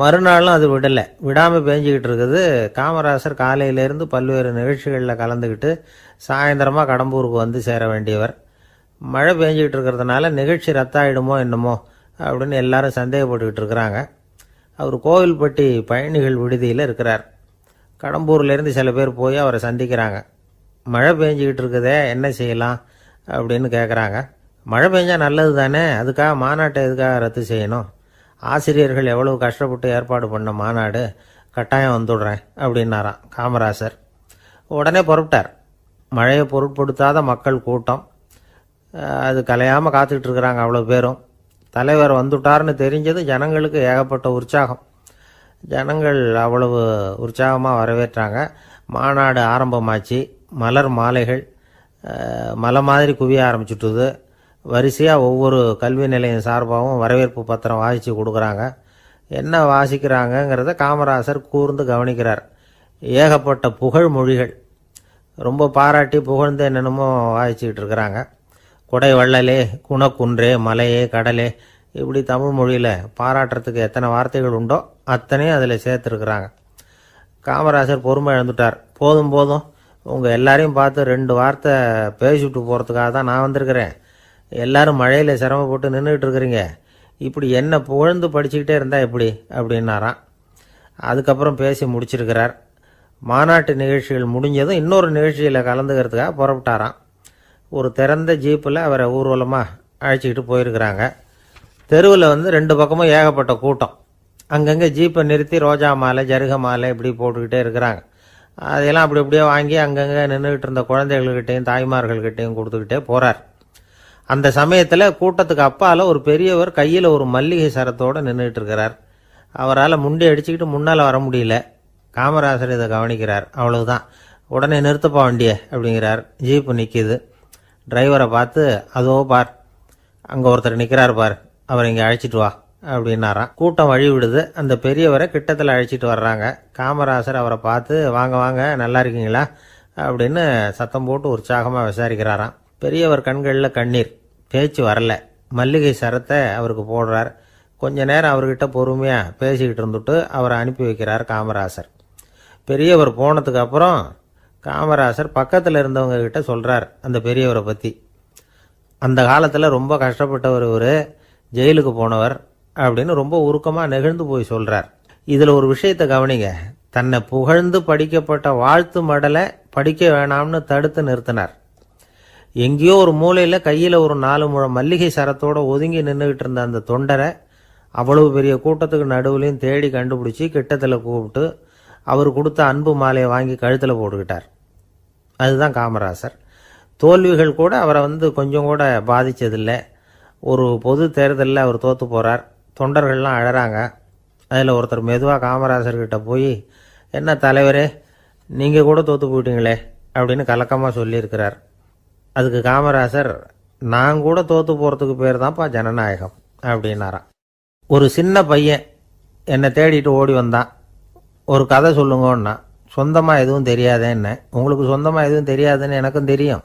மறுநாளும் அது விடலை விடாமல் பேஞ்சிக்கிட்டு இருக்குது காமராசர் காலையிலேருந்து பல்வேறு நிகழ்ச்சிகளில் கலந்துக்கிட்டு சாயந்தரமாக கடம்பூருக்கு வந்து சேர வேண்டியவர் மழை பேஞ்சிக்கிட்டு இருக்கிறதுனால நிகழ்ச்சி ரத்தாயிடுமோ என்னமோ அப்படின்னு எல்லாரும் சந்தேகப்பட்டுக்கிட்டு இருக்கிறாங்க அவர் கோவில்பட்டி பயணிகள் விடுதியில் இருக்கிறார் கடம்பூர்லேருந்து சில பேர் போய் அவரை சந்திக்கிறாங்க மழை பெஞ்சிக்கிட்டு இருக்குதே என்ன செய்யலாம் அப்படின்னு கேட்குறாங்க மழை பெஞ்சால் நல்லது தானே அதுக்காக மாநாட்டை எதுக்காக ரத்து செய்யணும் ஆசிரியர்கள் எவ்வளோ கஷ்டப்பட்டு ஏற்பாடு பண்ண மாநாடு கட்டாயம் வந்துடுறேன் அப்படின்னாராம் காமராசர் உடனே புறப்பட்டார் மழையை பொருட்படுத்தாத மக்கள் கூட்டம் அது கலையாமல் காத்துக்கிட்டு இருக்கிறாங்க அவ்வளோ பேரும் தலைவர் வந்துட்டார்னு தெரிஞ்சது ஜனங்களுக்கு ஏகப்பட்ட உற்சாகம் ஜனங்கள் அவ்வளவு உற்சாகமாக வரவேற்றாங்க மாநாடு ஆரம்பமாச்சு மலர் மாலைகள் மலை மாதிரி குவிய ஆரம்பிச்சுட்டுது வரிசையாக ஒவ்வொரு கல்வி நிலையம் சார்பாகவும் வரவேற்பு பத்திரம் வாசித்து கொடுக்குறாங்க என்ன வாசிக்கிறாங்கங்கிறத காமராசர் கூர்ந்து கவனிக்கிறார் ஏகப்பட்ட புகழ் மொழிகள் ரொம்ப பாராட்டி புகழ்ந்து என்னென்னமோ வாசிச்சுக்கிட்டு இருக்கிறாங்க கொடை வள்ளலே குணக்குன்றே மலையே கடலே இப்படி தமிழ் மொழியில் பாராட்டுறதுக்கு எத்தனை வார்த்தைகள் உண்டோ அத்தனையும் அதில் சேர்த்துருக்குறாங்க காமராஜர் பொறுமை இழந்துட்டார் போதும் போதும் உங்கள் எல்லாரையும் பார்த்து ரெண்டு வார்த்தை பேசிவிட்டு போகிறதுக்காக தான் நான் வந்திருக்கிறேன் எல்லாரும் மழையில் சிரமப்பட்டு நின்றுக்கிட்டு இருக்கிறீங்க இப்படி என்ன புகழ்ந்து படிச்சுக்கிட்டே இருந்தால் எப்படி அப்படின்னாராம் அதுக்கப்புறம் பேசி முடிச்சிருக்கிறார் மாநாட்டு நிகழ்ச்சிகள் முடிஞ்சதும் இன்னொரு நிகழ்ச்சியில் கலந்துக்கிறதுக்காக புறப்பட்டாராம் ஒரு திறந்த ஜீப்பில் அவரை ஊர்வலமாக அழைச்சிக்கிட்டு போயிருக்கிறாங்க தெருவில் வந்து ரெண்டு பக்கமும் ஏகப்பட்ட கூட்டம் அங்கங்கே ஜீப்பை நிறுத்தி ரோஜா மாலை ஜருக மாலை இப்படி போட்டுக்கிட்டே இருக்கிறாங்க அதையெல்லாம் அப்படி அப்படியே வாங்கி அங்கங்கே நின்றுக்கிட்டு இருந்த குழந்தைகள்கிட்டையும் தாய்மார்கள்கிட்டையும் கொடுத்துக்கிட்டே போகிறார் அந்த சமயத்தில் கூட்டத்துக்கு அப்பால் ஒரு பெரியவர் கையில் ஒரு மல்லிகை சரத்தோடு நின்றுக்கிட்டு இருக்கிறார் அவரால் முண்டி அடிச்சுக்கிட்டு முன்னால் வர முடியல காமராசர் இதை கவனிக்கிறார் அவ்வளவுதான் உடனே நிறுத்தப்பா வண்டிய அப்படிங்கிறார் ஜீப்பு நிற்கிது டிரைவரை பார்த்து அதோ பார் அங்கே ஒருத்தர் நிற்கிறார் பார் அவர் இங்கே அழைச்சிட்டு வா அப்படின்னாராம் கூட்டம் வழி விடுது அந்த பெரியவரை கிட்டத்தில் அழைச்சிட்டு வர்றாங்க காமராசர் அவரை பார்த்து வாங்க வாங்க நல்லா இருக்கீங்களா அப்படின்னு சத்தம் போட்டு உற்சாகமாக விசாரிக்கிறாராம் பெரியவர் கண்களில் கண்ணீர் பேச்சு வரல மல்லிகை சரத்தை அவருக்கு போடுறார் கொஞ்ச நேரம் அவர்கிட்ட பொறுமையாக பேசிக்கிட்டு இருந்துட்டு அவரை அனுப்பி வைக்கிறார் காமராசர் பெரியவர் போனதுக்கப்புறம் காமராசர் பக்கத்தில் இருந்தவங்க கிட்ட சொல்கிறார் அந்த பெரியவரை பற்றி அந்த காலத்தில் ரொம்ப கஷ்டப்பட்டவர் ஒரு ஜெயிலுக்கு போனவர் அப்படின்னு ரொம்ப உருக்கமாக நெகிழ்ந்து போய் சொல்கிறார் இதில் ஒரு விஷயத்தை கவனிங்க தன்னை புகழ்ந்து படிக்கப்பட்ட வாழ்த்து மடலை படிக்க வேணாம்னு தடுத்து நிறுத்தினார் எங்கேயோ ஒரு மூலையில் கையில் ஒரு நாலு முழம் மல்லிகை சரத்தோடு ஒதுங்கி நின்றுக்கிட்டு இருந்த அந்த தொண்டரை அவ்வளவு பெரிய கூட்டத்துக்கு நடுவுலையும் தேடி கண்டுபிடிச்சி கிட்டத்தில் கூப்பிட்டு அவர் கொடுத்த அன்பு மாலையை வாங்கி கழுத்தில் போட்டுக்கிட்டார் அதுதான் காமராசர் தோல்விகள் கூட அவரை வந்து கொஞ்சம் கூட பாதித்ததில்லை ஒரு பொது தேர்தலில் அவர் தோற்று போகிறார் தொண்டர்கள்லாம் அழகிறாங்க அதில் ஒருத்தர் மெதுவாக காமராசர்கிட்ட போய் என்ன தலைவரே நீங்கள் கூட தோற்று போயிட்டீங்களே அப்படின்னு கலக்கமாக சொல்லியிருக்கிறார் அதுக்கு காமராசர் நான் கூட தோற்று போகிறதுக்கு பேர் தான்ப்பா ஜனநாயகம் அப்படின்னாராம் ஒரு சின்ன பையன் என்னை தேடிட்டு ஓடி வந்தான் ஒரு கதை சொல்லுங்கன்னா சொந்தமாக எதுவும் தெரியாதேன்னு உங்களுக்கு சொந்தமாக எதுவும் தெரியாதுன்னு எனக்கும் தெரியும்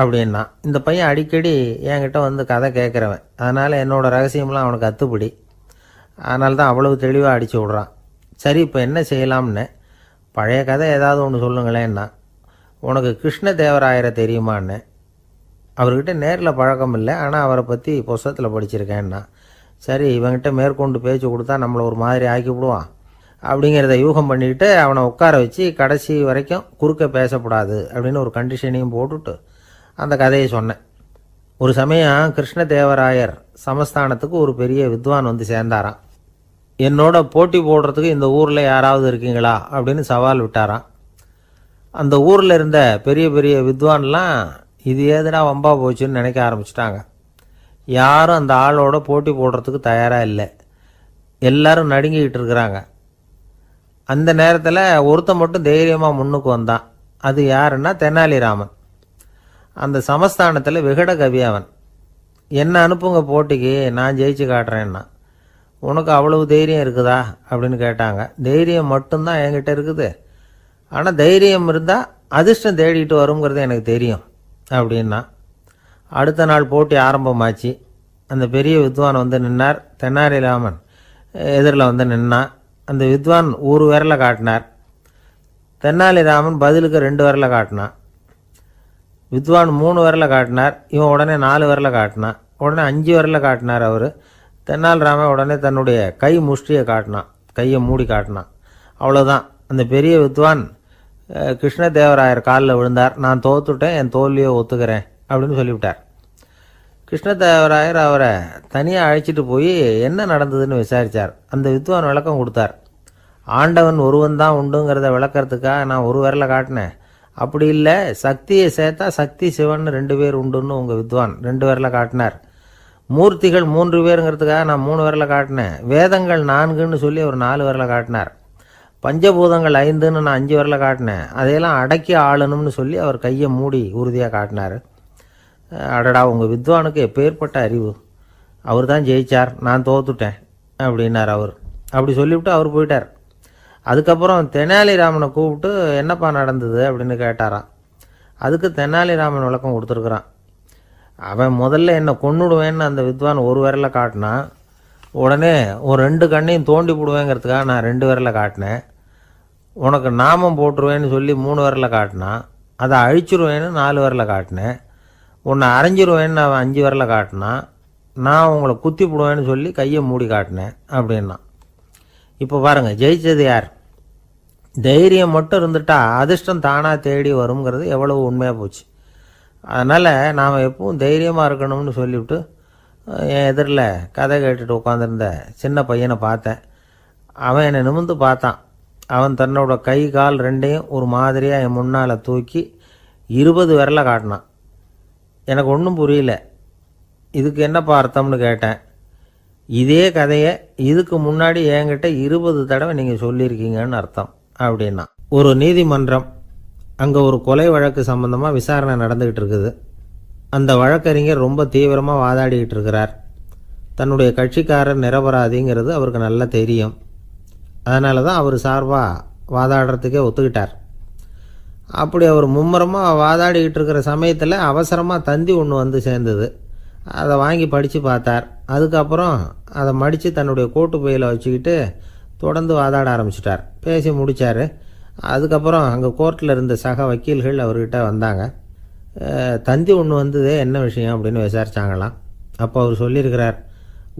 அப்படின்னா இந்த பையன் அடிக்கடி என்கிட்ட வந்து கதை கேட்குறவன் அதனால் என்னோடய ரகசியம்லாம் அவனுக்கு அத்துப்படி அதனால தான் அவ்வளவு தெளிவாக அடித்து விட்றான் சரி இப்போ என்ன செய்யலாம்னு பழைய கதை ஏதாவது ஒன்று சொல்லுங்களேன்னா உனக்கு கிருஷ்ண தேவராயரை தெரியுமான்னு அவர்கிட்ட நேரில் பழக்கம் இல்லை ஆனால் அவரை பற்றி புஸ்தகத்தில் படிச்சிருக்கேன்னா சரி இவங்ககிட்ட மேற்கொண்டு பேச்சு கொடுத்தா நம்மளை ஒரு மாதிரி ஆக்கி விடுவான் அப்படிங்கிறத யூகம் பண்ணிக்கிட்டு அவனை உட்கார வச்சு கடைசி வரைக்கும் குறுக்க பேசக்கூடாது அப்படின்னு ஒரு கண்டிஷனையும் போட்டுட்டு அந்த கதையை சொன்னேன் ஒரு சமயம் கிருஷ்ணதேவராயர் சமஸ்தானத்துக்கு ஒரு பெரிய வித்வான் வந்து சேர்ந்தாராம் என்னோட போட்டி போடுறதுக்கு இந்த ஊரில் யாராவது இருக்கீங்களா அப்படின்னு சவால் விட்டாராம் அந்த ஊரில் இருந்த பெரிய பெரிய வித்வான்லாம் இது ஏதுனா வம்பா போச்சுன்னு நினைக்க ஆரம்பிச்சிட்டாங்க யாரும் அந்த ஆளோட போட்டி போடுறதுக்கு தயாராக இல்லை எல்லாரும் நடுங்கிக்கிட்டு இருக்கிறாங்க அந்த நேரத்தில் ஒருத்தன் மட்டும் தைரியமாக முன்னுக்கு வந்தான் அது யாருன்னா தெனாலிராமன் அந்த சமஸ்தானத்தில் விகட கவி அவன் என்ன அனுப்புங்க போட்டிக்கு நான் ஜெயிச்சு காட்டுறேன்னா உனக்கு அவ்வளவு தைரியம் இருக்குதா அப்படின்னு கேட்டாங்க தைரியம் மட்டும்தான் என்கிட்ட இருக்குது ஆனால் தைரியம் இருந்தால் அதிர்ஷ்டம் தேடிட்டு வருங்கிறது எனக்கு தெரியும் அப்படின்னா அடுத்த நாள் போட்டி ஆரம்பமாச்சு அந்த பெரிய வித்வான் வந்து நின்னார் தென்னாலிராமன் எதிரில் வந்து நின்னான் அந்த வித்வான் ஒரு விரல காட்டினார் தென்னாலிராமன் பதிலுக்கு ரெண்டு விரலை காட்டினான் வித்வான் மூணு விரல காட்டினார் இவன் உடனே நாலு விரல காட்டினான் உடனே அஞ்சு விரல காட்டினார் அவர் தென்னாலிராமன் உடனே தன்னுடைய கை முஷ்டியை காட்டினான் கையை மூடி காட்டினான் அவ்வளோதான் அந்த பெரிய வித்வான் கிருஷ்ணதேவராயர் காலில் விழுந்தார் நான் தோத்துட்டேன் என் தோல்வியை ஒத்துக்கிறேன் அப்படின்னு சொல்லிவிட்டார் கிருஷ்ணதேவராயர் அவரை தனியாக அழைச்சிட்டு போய் என்ன நடந்ததுன்னு விசாரித்தார் அந்த வித்வான் விளக்கம் கொடுத்தார் ஆண்டவன் ஒருவன் தான் உண்டுங்கிறத விளக்கிறதுக்காக நான் ஒரு விரல காட்டினேன் அப்படி இல்லை சக்தியை சேர்த்தா சக்தி சிவன் ரெண்டு பேர் உண்டுன்னு உங்கள் வித்வான் ரெண்டு விரலை காட்டினார் மூர்த்திகள் மூன்று பேருங்கிறதுக்காக நான் மூணு விரலை காட்டினேன் வேதங்கள் நான்குன்னு சொல்லி ஒரு நாலு விரலை காட்டினார் பஞ்சபூதங்கள் ஐந்துன்னு நான் அஞ்சு விரலை காட்டினேன் அதையெல்லாம் அடக்கி ஆளணும்னு சொல்லி அவர் கையை மூடி உறுதியாக காட்டினார் அடடா உங்கள் வித்வானுக்கு எப்பேற்பட்ட அறிவு அவர் தான் ஜெயிச்சார் நான் தோத்துட்டேன் அப்படின்னார் அவர் அப்படி சொல்லிவிட்டு அவர் போயிட்டார் அதுக்கப்புறம் தெனாலிராமனை கூப்பிட்டு என்னப்பா நடந்தது அப்படின்னு கேட்டாராம் அதுக்கு தெனாலிராமன் விளக்கம் கொடுத்துருக்குறான் அவன் முதல்ல என்னை கொண்டுடுவேன்னு அந்த வித்வான் ஒரு விரலை காட்டினான் உடனே ஒரு ரெண்டு கண்ணையும் தோண்டி போடுவேங்கிறதுக்காக நான் ரெண்டு விரலை காட்டினேன் உனக்கு நாமம் போட்டுருவேன்னு சொல்லி மூணு விரலை காட்டினான் அதை அழிச்சிருவேன்னு நாலு விரலை காட்டினேன் உன்னை அரைஞ்சிருவேன்னு அவன் அஞ்சு வரல காட்டினான் நான் உங்களை குத்தி போடுவேன்னு சொல்லி கையை மூடி காட்டினேன் அப்படின்னா இப்போ பாருங்கள் ஜெயிச்சது யார் தைரியம் மட்டும் இருந்துட்டா அதிர்ஷ்டம் தானாக தேடி வருங்கிறது எவ்வளவு உண்மையாக போச்சு அதனால் நாம் எப்பவும் தைரியமாக இருக்கணும்னு சொல்லிவிட்டு என் எதிரில் கதை கேட்டுட்டு உட்காந்துருந்த சின்ன பையனை பார்த்தேன் அவன் என்னை நிமிந்து பார்த்தான் அவன் தன்னோட கை கால் ரெண்டையும் ஒரு மாதிரியாக என் முன்னால் தூக்கி இருபது விரலை காட்டினான் எனக்கு ஒன்றும் புரியல இதுக்கு என்னப்பா அர்த்தம்னு கேட்டேன் இதே கதையை இதுக்கு முன்னாடி என்கிட்ட இருபது தடவை நீங்கள் சொல்லியிருக்கீங்கன்னு அர்த்தம் அப்படின்னா ஒரு நீதிமன்றம் அங்கே ஒரு கொலை வழக்கு சம்மந்தமாக விசாரணை நடந்துக்கிட்டு இருக்குது அந்த வழக்கறிஞர் ரொம்ப தீவிரமாக வாதாடிக்கிட்டு இருக்கிறார் தன்னுடைய கட்சிக்காரர் நிரபராதிங்கிறது அவருக்கு நல்லா தெரியும் அதனால தான் அவர் சார்பாக வாதாடுறதுக்கே ஒத்துக்கிட்டார் அப்படி அவர் மும்முரமாக வாதாடிக்கிட்டு இருக்கிற சமயத்தில் அவசரமாக தந்தி ஒன்று வந்து சேர்ந்தது அதை வாங்கி படித்து பார்த்தார் அதுக்கப்புறம் அதை மடித்து தன்னுடைய கோட்டு பையில் வச்சுக்கிட்டு தொடர்ந்து வாதாட ஆரம்பிச்சிட்டார் பேசி முடித்தார் அதுக்கப்புறம் அங்கே கோர்ட்டில் இருந்த சக வக்கீல்கள் அவர்கிட்ட வந்தாங்க தந்தி ஒன்று வந்ததே என்ன விஷயம் அப்படின்னு விசாரித்தாங்களாம் அப்போ அவர் சொல்லியிருக்கிறார்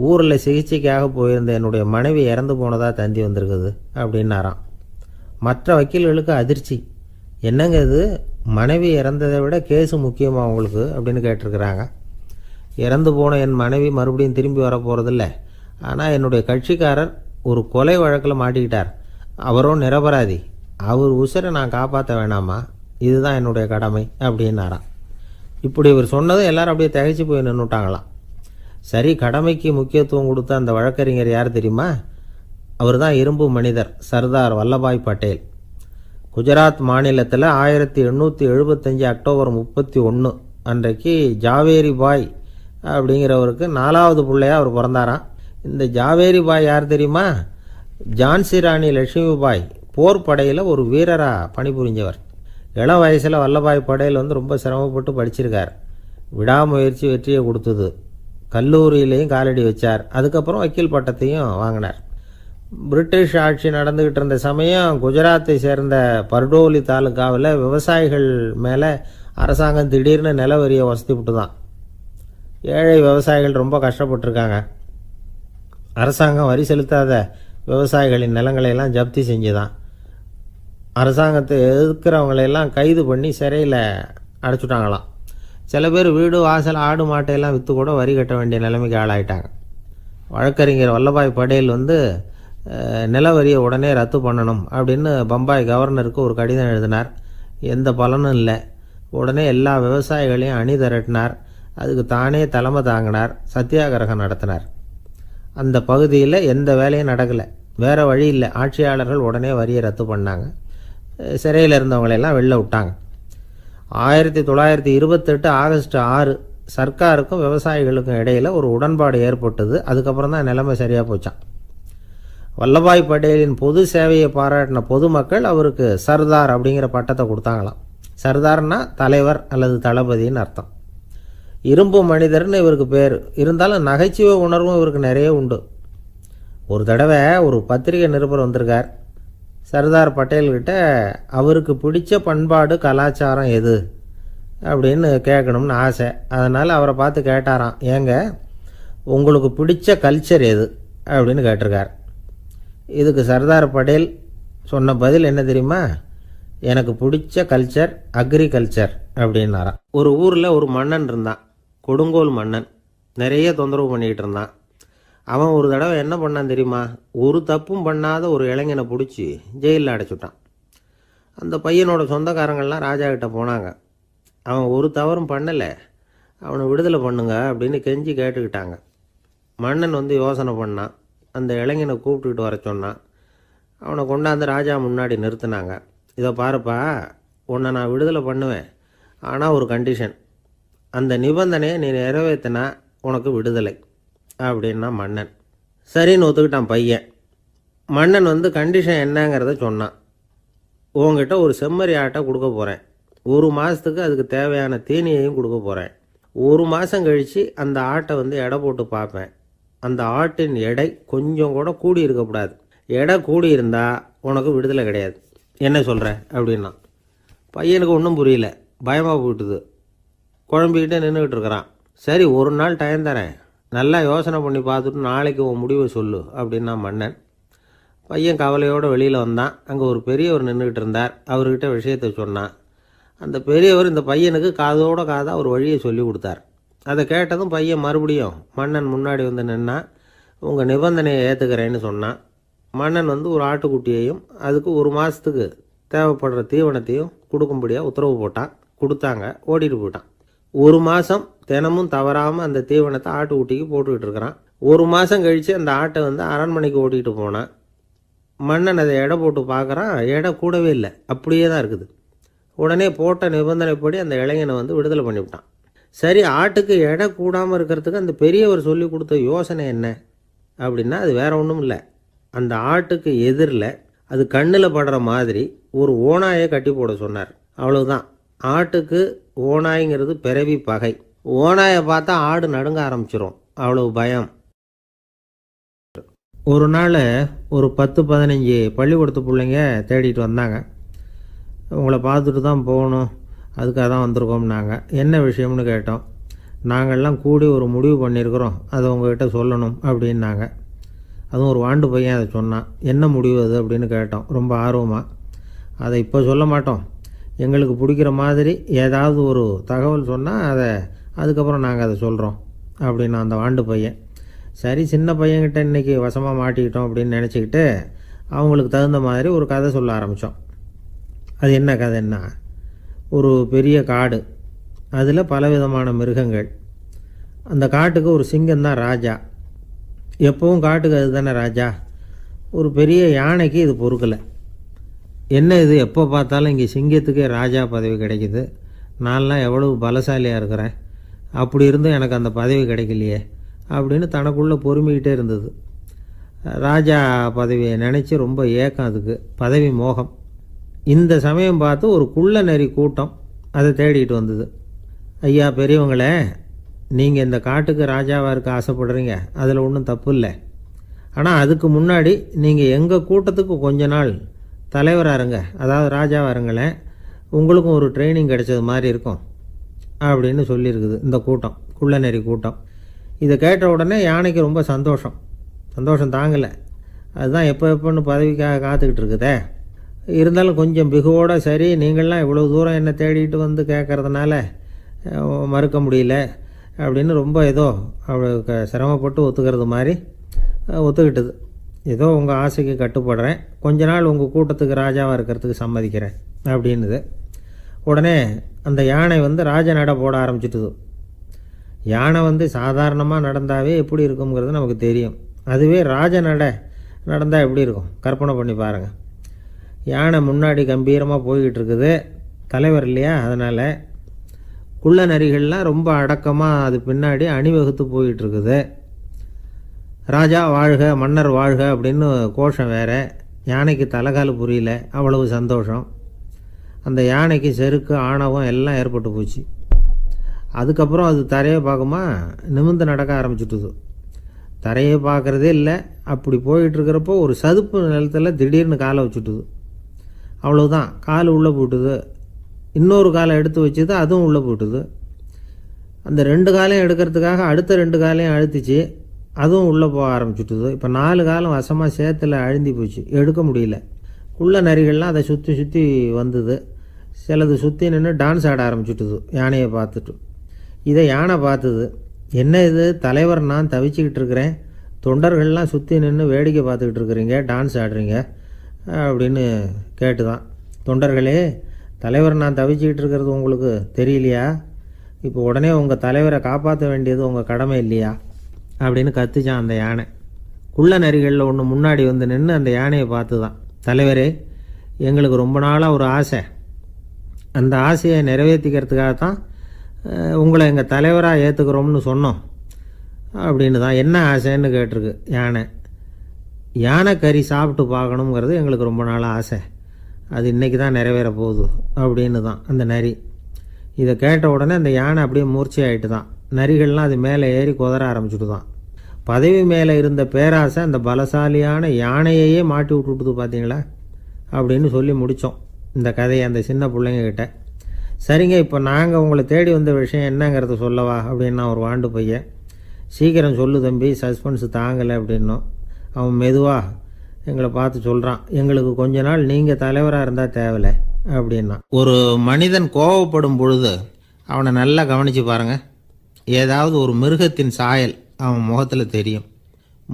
ஊரில் சிகிச்சைக்காக போயிருந்த என்னுடைய மனைவி இறந்து போனதாக தந்தி வந்திருக்குது அப்படின்னாராம் மற்ற வக்கீல்களுக்கு அதிர்ச்சி என்னங்க இது மனைவி இறந்ததை விட கேஸு முக்கியமாக உங்களுக்கு அப்படின்னு கேட்டிருக்கிறாங்க இறந்து போன என் மனைவி மறுபடியும் திரும்பி வர போகிறதில்ல ஆனால் என்னுடைய கட்சிக்காரர் ஒரு கொலை வழக்கில் மாட்டிக்கிட்டார் அவரும் நிரபராதி அவர் உசிரை நான் காப்பாற்ற வேணாமா இதுதான் என்னுடைய கடமை அப்படின்னாராம் இப்படி இவர் சொன்னதும் எல்லாரும் அப்படியே தகைச்சு போய் நின்றுட்டாங்களாம் சரி கடமைக்கு முக்கியத்துவம் கொடுத்த அந்த வழக்கறிஞர் யார் தெரியுமா அவர் தான் இரும்பு மனிதர் சர்தார் வல்லபாய் பட்டேல் குஜராத் மாநிலத்தில் ஆயிரத்தி எண்ணூற்றி எழுபத்தஞ்சி அக்டோபர் முப்பத்தி ஒன்று அன்றைக்கு ஜாவேரி பாய் அப்படிங்கிறவருக்கு நாலாவது பிள்ளையாக அவர் பிறந்தாராம் இந்த ஜாவேரி பாய் யார் தெரியுமா ஜான்சி ராணி லட்சுமி பாய் போர் படையில் ஒரு வீரராக பணிபுரிஞ்சவர் இள வயசில் வல்லபாய் படையில் வந்து ரொம்ப சிரமப்பட்டு படிச்சிருக்கார் விடாமுயற்சி வெற்றியை கொடுத்தது கல்லூரியிலையும் காலடி வச்சார் அதுக்கப்புறம் வக்கீல் பட்டத்தையும் வாங்கினார் பிரிட்டிஷ் ஆட்சி நடந்துக்கிட்டு இருந்த சமயம் குஜராத்தை சேர்ந்த பர்டோலி தாலுக்காவில் விவசாயிகள் மேலே அரசாங்கம் திடீர்னு நிலவரிய வசதி விட்டுதான் தான் ஏழை விவசாயிகள் ரொம்ப கஷ்டப்பட்டுருக்காங்க அரசாங்கம் வரி செலுத்தாத விவசாயிகளின் நிலங்களையெல்லாம் ஜப்தி செஞ்சு தான் அரசாங்கத்தை எதிர்க்கிறவங்களையெல்லாம் கைது பண்ணி சிறையில் அடைச்சிட்டாங்களாம் சில பேர் வீடு வாசல் ஆடு மாட்டையெல்லாம் விற்று கூட வரி கட்ட வேண்டிய நிலைமைக்கு ஆளாயிட்டாங்க வழக்கறிஞர் வல்லபாய் படேல் வந்து நில வரியை உடனே ரத்து பண்ணணும் அப்படின்னு பம்பாய் கவர்னருக்கு ஒரு கடிதம் எழுதினார் எந்த பலனும் இல்லை உடனே எல்லா விவசாயிகளையும் அணி திரட்டினார் அதுக்கு தானே தலைமை தாங்கினார் சத்தியாகிரகம் நடத்தினார் அந்த பகுதியில் எந்த வேலையும் நடக்கலை வேறு வழி இல்லை ஆட்சியாளர்கள் உடனே வரியை ரத்து பண்ணாங்க சிறையில் இருந்தவங்களெல்லாம் வெளில விட்டாங்க ஆயிரத்தி தொள்ளாயிரத்தி இருபத்தெட்டு ஆகஸ்ட் ஆறு சர்க்காருக்கும் விவசாயிகளுக்கும் இடையில் ஒரு உடன்பாடு ஏற்பட்டது அதுக்கப்புறம் தான் நிலைமை சரியாக போச்சான் வல்லபாய் படேலின் பொது சேவையை பாராட்டின பொதுமக்கள் அவருக்கு சர்தார் அப்படிங்கிற பட்டத்தை கொடுத்தாங்களாம் சர்தார்னா தலைவர் அல்லது தளபதின்னு அர்த்தம் இரும்பு மனிதர்னு இவருக்கு பேர் இருந்தாலும் நகைச்சுவை உணர்வும் இவருக்கு நிறைய உண்டு ஒரு தடவை ஒரு பத்திரிகை நிருபர் வந்திருக்கார் சர்தார் பட்டேல்கிட்ட அவருக்கு பிடிச்ச பண்பாடு கலாச்சாரம் எது அப்படின்னு கேட்கணும்னு ஆசை அதனால் அவரை பார்த்து கேட்டாராம் ஏங்க உங்களுக்கு பிடிச்ச கல்ச்சர் எது அப்படின்னு கேட்டிருக்கார் இதுக்கு சர்தார் படேல் சொன்ன பதில் என்ன தெரியுமா எனக்கு பிடிச்ச கல்ச்சர் அக்ரிகல்ச்சர் அப்படின்னாராம் ஒரு ஊரில் ஒரு மன்னன் இருந்தான் கொடுங்கோல் மன்னன் நிறைய தொந்தரவு பண்ணிக்கிட்டு இருந்தான் அவன் ஒரு தடவை என்ன பண்ணான் தெரியுமா ஒரு தப்பும் பண்ணாத ஒரு இளைஞனை பிடிச்சி ஜெயிலில் அடைச்சிட்டான் அந்த பையனோட சொந்தக்காரங்கள்லாம் ராஜா கிட்டே போனாங்க அவன் ஒரு தவறும் பண்ணலை அவனை விடுதலை பண்ணுங்க அப்படின்னு கெஞ்சி கேட்டுக்கிட்டாங்க மன்னன் வந்து யோசனை பண்ணான் அந்த இளைஞனை கூப்பிட்டுக்கிட்டு வர சொன்னான் அவனை கொண்டாந்து ராஜா முன்னாடி நிறுத்தினாங்க இதை பாருப்பா உன்னை நான் விடுதலை பண்ணுவேன் ஆனால் ஒரு கண்டிஷன் அந்த நிபந்தனையை நீ நிறைவேற்றினா உனக்கு விடுதலை அப்படின்னா மன்னன் சரின்னு ஒத்துக்கிட்டான் பையன் மன்னன் வந்து கண்டிஷன் என்னங்கிறத சொன்னான் உங்ககிட்ட ஒரு செம்மறி ஆட்டை கொடுக்க போகிறேன் ஒரு மாதத்துக்கு அதுக்கு தேவையான தீனியையும் கொடுக்க போகிறேன் ஒரு மாதம் கழித்து அந்த ஆட்டை வந்து எடை போட்டு பார்ப்பேன் அந்த ஆட்டின் எடை கொஞ்சம் கூட கூடி இருக்கக்கூடாது எடை கூடி இருந்தால் உனக்கு விடுதலை கிடையாது என்ன சொல்கிற அப்படின்னா பையனுக்கு ஒன்றும் புரியல பயமாக போயிட்டுது குழம்பிக்கிட்டே நின்றுக்கிட்டு இருக்கிறான் சரி ஒரு நாள் டைம் தரேன் நல்லா யோசனை பண்ணி பார்த்துட்டு நாளைக்கு உன் முடிவை சொல்லு அப்படின்னா மன்னன் பையன் கவலையோடு வெளியில் வந்தான் அங்கே ஒரு பெரியவர் நின்றுக்கிட்டு இருந்தார் அவர்கிட்ட விஷயத்தை சொன்னான் அந்த பெரியவர் இந்த பையனுக்கு காதோட காதாக ஒரு வழியை சொல்லி கொடுத்தார் அதை கேட்டதும் பையன் மறுபடியும் மன்னன் முன்னாடி வந்து நின்னா உங்கள் நிபந்தனையை ஏற்றுக்கிறேன்னு சொன்னான் மன்னன் வந்து ஒரு ஆட்டுக்குட்டியையும் அதுக்கு ஒரு மாதத்துக்கு தேவைப்படுற தீவனத்தையும் கொடுக்கும்படியாக உத்தரவு போட்டான் கொடுத்தாங்க ஓடிட்டு போயிட்டான் ஒரு மாதம் தினமும் தவறாமல் அந்த தீவனத்தை ஆட்டுக்குட்டிக்கு போட்டுக்கிட்டு இருக்கிறான் ஒரு மாதம் கழித்து அந்த ஆட்டை வந்து அரண்மனைக்கு ஓட்டிகிட்டு போனான் மன்னன் அதை எடை போட்டு பார்க்குறான் எடை கூடவே இல்லை அப்படியே தான் இருக்குது உடனே போட்ட நிபந்தனைப்படி அந்த இளைஞனை வந்து விடுதலை பண்ணிவிட்டான் சரி ஆட்டுக்கு எடை கூடாமல் இருக்கிறதுக்கு அந்த பெரியவர் சொல்லி கொடுத்த யோசனை என்ன அப்படின்னா அது வேற ஒன்றும் இல்லை அந்த ஆட்டுக்கு எதிரில் அது கண்ணில் படுற மாதிரி ஒரு ஓனாயை கட்டி போட சொன்னார் அவ்வளவுதான் ஆட்டுக்கு ஓனாய்ங்கிறது பிறவி பகை ஓனாயை பார்த்தா ஆடு நடுங்க ஆரம்பிச்சிரும் அவ்வளவு பயம் ஒரு நாள் ஒரு பத்து பதினஞ்சு பள்ளிக்கூடத்து பிள்ளைங்க தேடிட்டு வந்தாங்க உங்களை பார்த்துட்டு தான் போகணும் அதுக்காக தான் வந்திருக்கோம் நாங்கள் என்ன விஷயம்னு கேட்டோம் நாங்கள்லாம் கூடி ஒரு முடிவு பண்ணியிருக்கிறோம் அதை உங்ககிட்ட சொல்லணும் அப்படின்னாங்க அதுவும் ஒரு வாண்டு பையன் அதை சொன்னான் என்ன முடிவு அது அப்படின்னு கேட்டோம் ரொம்ப ஆர்வமாக அதை இப்போ சொல்ல மாட்டோம் எங்களுக்கு பிடிக்கிற மாதிரி ஏதாவது ஒரு தகவல் சொன்னால் அதை அதுக்கப்புறம் நாங்கள் அதை சொல்கிறோம் அப்படின்னு அந்த வாண்டு பையன் சரி சின்ன பையன்கிட்ட இன்றைக்கி வசமாக மாட்டிக்கிட்டோம் அப்படின்னு நினச்சிக்கிட்டு அவங்களுக்கு தகுந்த மாதிரி ஒரு கதை சொல்ல ஆரம்பித்தோம் அது என்ன கதைன்னா ஒரு பெரிய காடு அதில் பலவிதமான மிருகங்கள் அந்த காட்டுக்கு ஒரு சிங்கம் தான் ராஜா எப்பவும் காட்டுக்கு அது தானே ராஜா ஒரு பெரிய யானைக்கு இது பொறுக்கலை என்ன இது எப்போ பார்த்தாலும் இங்கே சிங்கத்துக்கே ராஜா பதவி கிடைக்கிது நான்லாம் எவ்வளவு பலசாலியாக இருக்கிறேன் அப்படி இருந்தும் எனக்கு அந்த பதவி கிடைக்கலையே அப்படின்னு தனக்குள்ளே பொறுமிக்கிட்டே இருந்தது ராஜா பதவியை நினச்சி ரொம்ப ஏக்கம் அதுக்கு பதவி மோகம் இந்த சமயம் பார்த்து ஒரு குள்ள நரி கூட்டம் அதை தேடிட்டு வந்தது ஐயா பெரியவங்களே நீங்கள் இந்த காட்டுக்கு ராஜாவாக இருக்க ஆசைப்படுறீங்க அதில் ஒன்றும் தப்பு இல்லை ஆனால் அதுக்கு முன்னாடி நீங்கள் எங்கள் கூட்டத்துக்கு கொஞ்ச நாள் தலைவராக இருங்க அதாவது ராஜாவாக இருங்களேன் உங்களுக்கும் ஒரு ட்ரைனிங் கிடைச்சது மாதிரி இருக்கும் அப்படின்னு சொல்லியிருக்குது இந்த கூட்டம் குள்ளநெறி கூட்டம் இதை கேட்ட உடனே யானைக்கு ரொம்ப சந்தோஷம் சந்தோஷம் தாங்கலை அதுதான் எப்போ எப்போன்னு பதவிக்காக காத்துக்கிட்டு இருக்குதே இருந்தாலும் கொஞ்சம் பிகுவோட சரி நீங்கள்லாம் இவ்வளோ தூரம் என்னை தேடிட்டு வந்து கேட்குறதுனால மறுக்க முடியல அப்படின்னு ரொம்ப ஏதோ அவ்வளோ சிரமப்பட்டு ஒத்துக்கிறது மாதிரி ஒத்துக்கிட்டது ஏதோ உங்கள் ஆசைக்கு கட்டுப்படுறேன் கொஞ்ச நாள் உங்கள் கூட்டத்துக்கு ராஜாவாக இருக்கிறதுக்கு சம்மதிக்கிறேன் அப்படின்னுது உடனே அந்த யானை வந்து ராஜ நட போட ஆரம்பிச்சிட்டுது யானை வந்து சாதாரணமாக நடந்தாவே எப்படி இருக்குங்கிறது நமக்கு தெரியும் அதுவே ராஜ நட நடந்தால் எப்படி இருக்கும் கற்பனை பண்ணி பாருங்கள் யானை முன்னாடி கம்பீரமாக போய்கிட்டு இருக்குது தலைவர் இல்லையா அதனால் குள்ள நரிகள்லாம் ரொம்ப அடக்கமாக அது பின்னாடி அணிவகுத்து இருக்குது ராஜா வாழ்க மன்னர் வாழ்க அப்படின்னு கோஷம் வேறு யானைக்கு தலைகால் புரியல அவ்வளவு சந்தோஷம் அந்த யானைக்கு செருக்கு ஆணவம் எல்லாம் ஏற்பட்டு போச்சு அதுக்கப்புறம் அது தரையை பார்க்குமா நிமிந்து நடக்க ஆரம்பிச்சுட்டுது தரையை பார்க்குறதே இல்லை அப்படி போயிட்டுருக்கிறப்போ ஒரு சதுப்பு நிலத்தில் திடீர்னு காலை வச்சுட்டுது அவ்வளோதான் கால் உள்ளே போட்டுது இன்னொரு காலை எடுத்து வச்சுது அதுவும் உள்ளே போட்டுது அந்த ரெண்டு காலையும் எடுக்கிறதுக்காக அடுத்த ரெண்டு காலையும் அழுத்திச்சு அதுவும் உள்ளே போக ஆரம்பிச்சுட்டுது இப்போ நாலு காலம் வசமாக சேத்தில் அழுந்தி போச்சு எடுக்க முடியல உள்ள நரிகள்லாம் அதை சுற்றி சுற்றி வந்தது சிலது சுற்றி நின்று டான்ஸ் ஆட ஆரம்பிச்சுட்டுது யானையை பார்த்துட்டு இதை யானை பார்த்துது என்ன இது தலைவர் நான் தவிச்சிக்கிட்டு இருக்கிறேன் தொண்டர்கள்லாம் சுற்றி நின்று வேடிக்கை பார்த்துக்கிட்டு இருக்கிறீங்க டான்ஸ் ஆடுறீங்க அப்படின்னு கேட்டு தான் தொண்டர்களே தலைவர் நான் தவிச்சிக்கிட்டு இருக்கிறது உங்களுக்கு தெரியலையா இப்போ உடனே உங்கள் தலைவரை காப்பாற்ற வேண்டியது உங்கள் கடமை இல்லையா அப்படின்னு கத்துச்சான் அந்த யானை குள்ள நரிகளில் ஒன்று முன்னாடி வந்து நின்று அந்த யானையை பார்த்து தான் தலைவரே எங்களுக்கு ரொம்ப நாளாக ஒரு ஆசை அந்த ஆசையை நிறைவேற்றிக்கிறதுக்காக தான் உங்களை எங்கள் தலைவராக ஏற்றுக்கிறோம்னு சொன்னோம் அப்படின்னு தான் என்ன ஆசைன்னு கேட்டிருக்கு யானை யானை கறி சாப்பிட்டு பார்க்கணுங்கிறது எங்களுக்கு ரொம்ப நாள் ஆசை அது இன்றைக்கி தான் நிறைவேற போகுது அப்படின்னு தான் அந்த நரி இதை கேட்ட உடனே அந்த யானை அப்படியே மூர்ச்சி ஆகிட்டு தான் நரிகள்லாம் அது மேலே ஏறி குதற ஆரம்பிச்சுட்டு தான் பதவி மேலே இருந்த பேராசை அந்த பலசாலியான யானையையே மாட்டி விட்டுட்டுது பார்த்தீங்களா அப்படின்னு சொல்லி முடித்தோம் இந்த கதையை அந்த சின்ன பிள்ளைங்கக்கிட்ட சரிங்க இப்போ நாங்கள் உங்களை தேடி வந்த விஷயம் என்னங்கிறத சொல்லவா அப்படின்னா ஒரு வாண்டு பையன் சீக்கிரம் சொல்லு தம்பி சஸ்பென்ஸ் தாங்கலை அப்படின்னோம் அவன் மெதுவாக எங்களை பார்த்து சொல்கிறான் எங்களுக்கு கொஞ்ச நாள் நீங்கள் தலைவராக இருந்தால் தேவையில்லை அப்படின்னா ஒரு மனிதன் கோவப்படும் பொழுது அவனை நல்லா கவனித்து பாருங்கள் ஏதாவது ஒரு மிருகத்தின் சாயல் அவன் முகத்தில் தெரியும்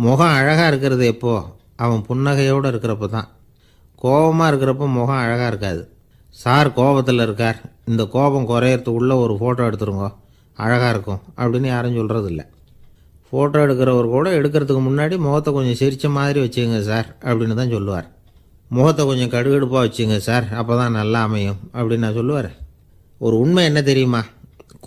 முகம் அழகாக இருக்கிறது எப்போ அவன் புன்னகையோடு இருக்கிறப்ப தான் கோபமாக இருக்கிறப்ப முகம் அழகாக இருக்காது சார் கோபத்தில் இருக்கார் இந்த கோபம் குறையறதுக்குள்ளே ஒரு ஃபோட்டோ எடுத்துருங்கோ அழகாக இருக்கும் அப்படின்னு யாரும் சொல்கிறதில்ல ஃபோட்டோ எடுக்கிறவர் கூட எடுக்கிறதுக்கு முன்னாடி முகத்தை கொஞ்சம் சிரித்த மாதிரி வச்சுங்க சார் அப்படின்னு தான் சொல்லுவார் முகத்தை கொஞ்சம் கடுகடுப்பாக வச்சுங்க சார் அப்போ தான் நல்லா அமையும் அப்படின்னு நான் சொல்லுவார் ஒரு உண்மை என்ன தெரியுமா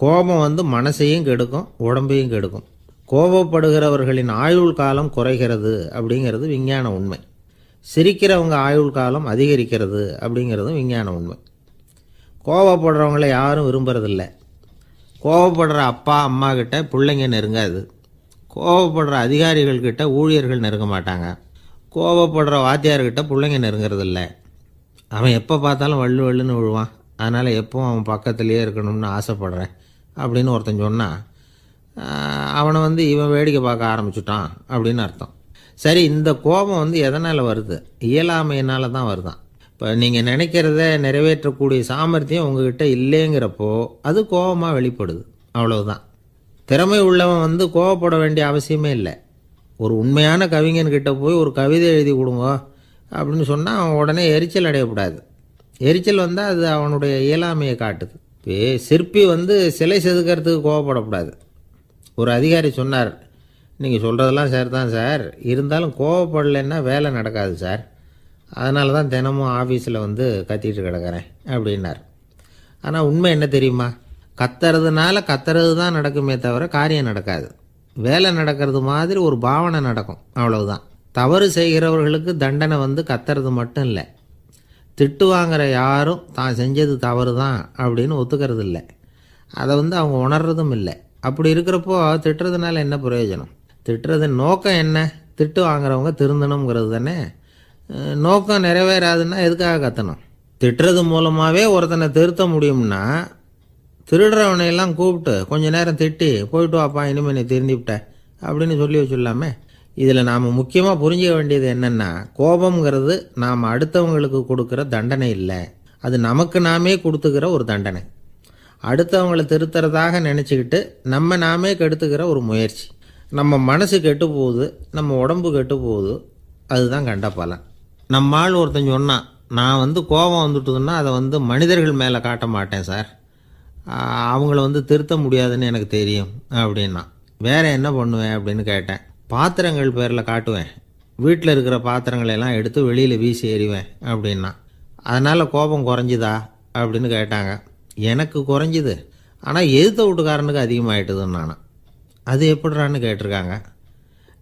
கோபம் வந்து மனசையும் கெடுக்கும் உடம்பையும் கெடுக்கும் கோபப்படுகிறவர்களின் ஆயுள் காலம் குறைகிறது அப்படிங்கிறது விஞ்ஞான உண்மை சிரிக்கிறவங்க ஆயுள் காலம் அதிகரிக்கிறது அப்படிங்கிறதும் விஞ்ஞான உண்மை கோபப்படுறவங்கள யாரும் விரும்புறதில்லை கோபப்படுற அப்பா அம்மா கிட்ட பிள்ளைங்க நெருங்காது கோவப்படுற அதிகாரிகள்கிட்ட ஊழியர்கள் நெருங்க மாட்டாங்க கோவப்படுற வாத்தியார்கிட்ட பிள்ளைங்க இல்லை அவன் எப்போ பார்த்தாலும் வள்ளு வள்ளுன்னு விழுவான் அதனால் எப்போவும் அவன் பக்கத்துலேயே இருக்கணும்னு ஆசைப்படுறேன் அப்படின்னு ஒருத்தன் சொன்னான் அவனை வந்து இவன் வேடிக்கை பார்க்க ஆரம்பிச்சுட்டான் அப்படின்னு அர்த்தம் சரி இந்த கோபம் வந்து எதனால் வருது இயலாமையினால தான் வருதான் இப்போ நீங்கள் நினைக்கிறத நிறைவேற்றக்கூடிய சாமர்த்தியம் உங்ககிட்ட இல்லைங்கிறப்போ அது கோபமாக வெளிப்படுது அவ்வளவுதான் திறமை உள்ளவன் வந்து கோவப்பட வேண்டிய அவசியமே இல்லை ஒரு உண்மையான கவிஞன்கிட்ட போய் ஒரு கவிதை எழுதி கொடுங்க அப்படின்னு சொன்னால் அவன் உடனே எரிச்சல் அடையக்கூடாது எரிச்சல் வந்தால் அது அவனுடைய இயலாமையை காட்டுது இப்போ சிற்பி வந்து சிலை செதுக்கிறதுக்கு கோவப்படக்கூடாது ஒரு அதிகாரி சொன்னார் நீங்கள் சொல்கிறதெல்லாம் சார் தான் சார் இருந்தாலும் கோவப்படலைன்னா வேலை நடக்காது சார் அதனால தான் தினமும் ஆஃபீஸில் வந்து கத்திட்டு கிடக்கிறேன் அப்படின்னார் ஆனால் உண்மை என்ன தெரியுமா கத்துறதுனால கத்துறது தான் நடக்குமே தவிர காரியம் நடக்காது வேலை நடக்கிறது மாதிரி ஒரு பாவனை நடக்கும் அவ்வளவுதான் தவறு செய்கிறவர்களுக்கு தண்டனை வந்து கத்துறது மட்டும் இல்லை திட்டு வாங்குற யாரும் தான் செஞ்சது தவறு தான் அப்படின்னு ஒத்துக்கிறது இல்லை அதை வந்து அவங்க உணர்றதும் இல்லை அப்படி இருக்கிறப்போ திட்டுறதுனால என்ன பிரயோஜனம் திட்டுறது நோக்கம் என்ன திட்டு வாங்குறவங்க திருந்தணுங்கிறது தானே நோக்கம் நிறைவேறாதுன்னா எதுக்காக கத்தணும் திட்டுறது மூலமாகவே ஒருத்தனை திருத்த முடியும்னா திருடுறவனையெல்லாம் கூப்பிட்டு கொஞ்ச நேரம் திட்டி போயிட்டு வாப்பா இனிமேல் நீ திருந்திவிட்ட அப்படின்னு சொல்லி வச்சுடலாமே இதில் நாம் முக்கியமாக புரிஞ்சிக்க வேண்டியது என்னென்னா கோபம்ங்கிறது நாம் அடுத்தவங்களுக்கு கொடுக்குற தண்டனை இல்லை அது நமக்கு நாமே கொடுத்துக்கிற ஒரு தண்டனை அடுத்தவங்களை திருத்துறதாக நினச்சிக்கிட்டு நம்ம நாமே கெடுத்துக்கிற ஒரு முயற்சி நம்ம மனசு கெட்டு போகுது நம்ம உடம்பு கெட்டு போகுது அதுதான் கண்ட பலன் நம்மால் ஒருத்தன் சொன்னான் நான் வந்து கோபம் வந்துட்டுதுன்னா அதை வந்து மனிதர்கள் மேலே காட்ட மாட்டேன் சார் அவங்கள வந்து திருத்த முடியாதுன்னு எனக்கு தெரியும் அப்படின்னா வேற என்ன பண்ணுவேன் அப்படின்னு கேட்டேன் பாத்திரங்கள் பேரில் காட்டுவேன் வீட்டில் இருக்கிற எல்லாம் எடுத்து வெளியில் வீசி எறிவேன் அப்படின்னா அதனால் கோபம் குறைஞ்சுதா அப்படின்னு கேட்டாங்க எனக்கு குறைஞ்சிது ஆனால் எதிர்த்த வீட்டுக்காரனுக்கு அதிகமாகிட்டுதுன்னு நான் அது எப்படிறான்னு கேட்டிருக்காங்க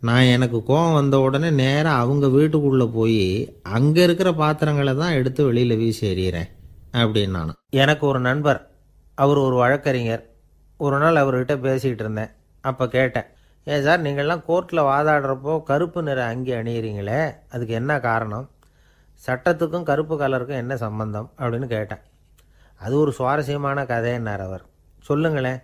நான் எனக்கு கோபம் வந்த உடனே நேராக அவங்க வீட்டுக்குள்ளே போய் அங்கே இருக்கிற பாத்திரங்களை தான் எடுத்து வெளியில் வீசி எறிகிறேன் அப்படின்னு நான் எனக்கு ஒரு நண்பர் அவர் ஒரு வழக்கறிஞர் ஒரு நாள் அவர்கிட்ட பேசிகிட்டு இருந்தேன் அப்போ கேட்டேன் ஏன் சார் நீங்கள்லாம் கோர்ட்டில் வாதாடுறப்போ கருப்பு நிற அங்கி அணியிறீங்களே அதுக்கு என்ன காரணம் சட்டத்துக்கும் கருப்பு கலருக்கும் என்ன சம்பந்தம் அப்படின்னு கேட்டேன் அது ஒரு சுவாரஸ்யமான கதைன்னார் அவர் சொல்லுங்களேன்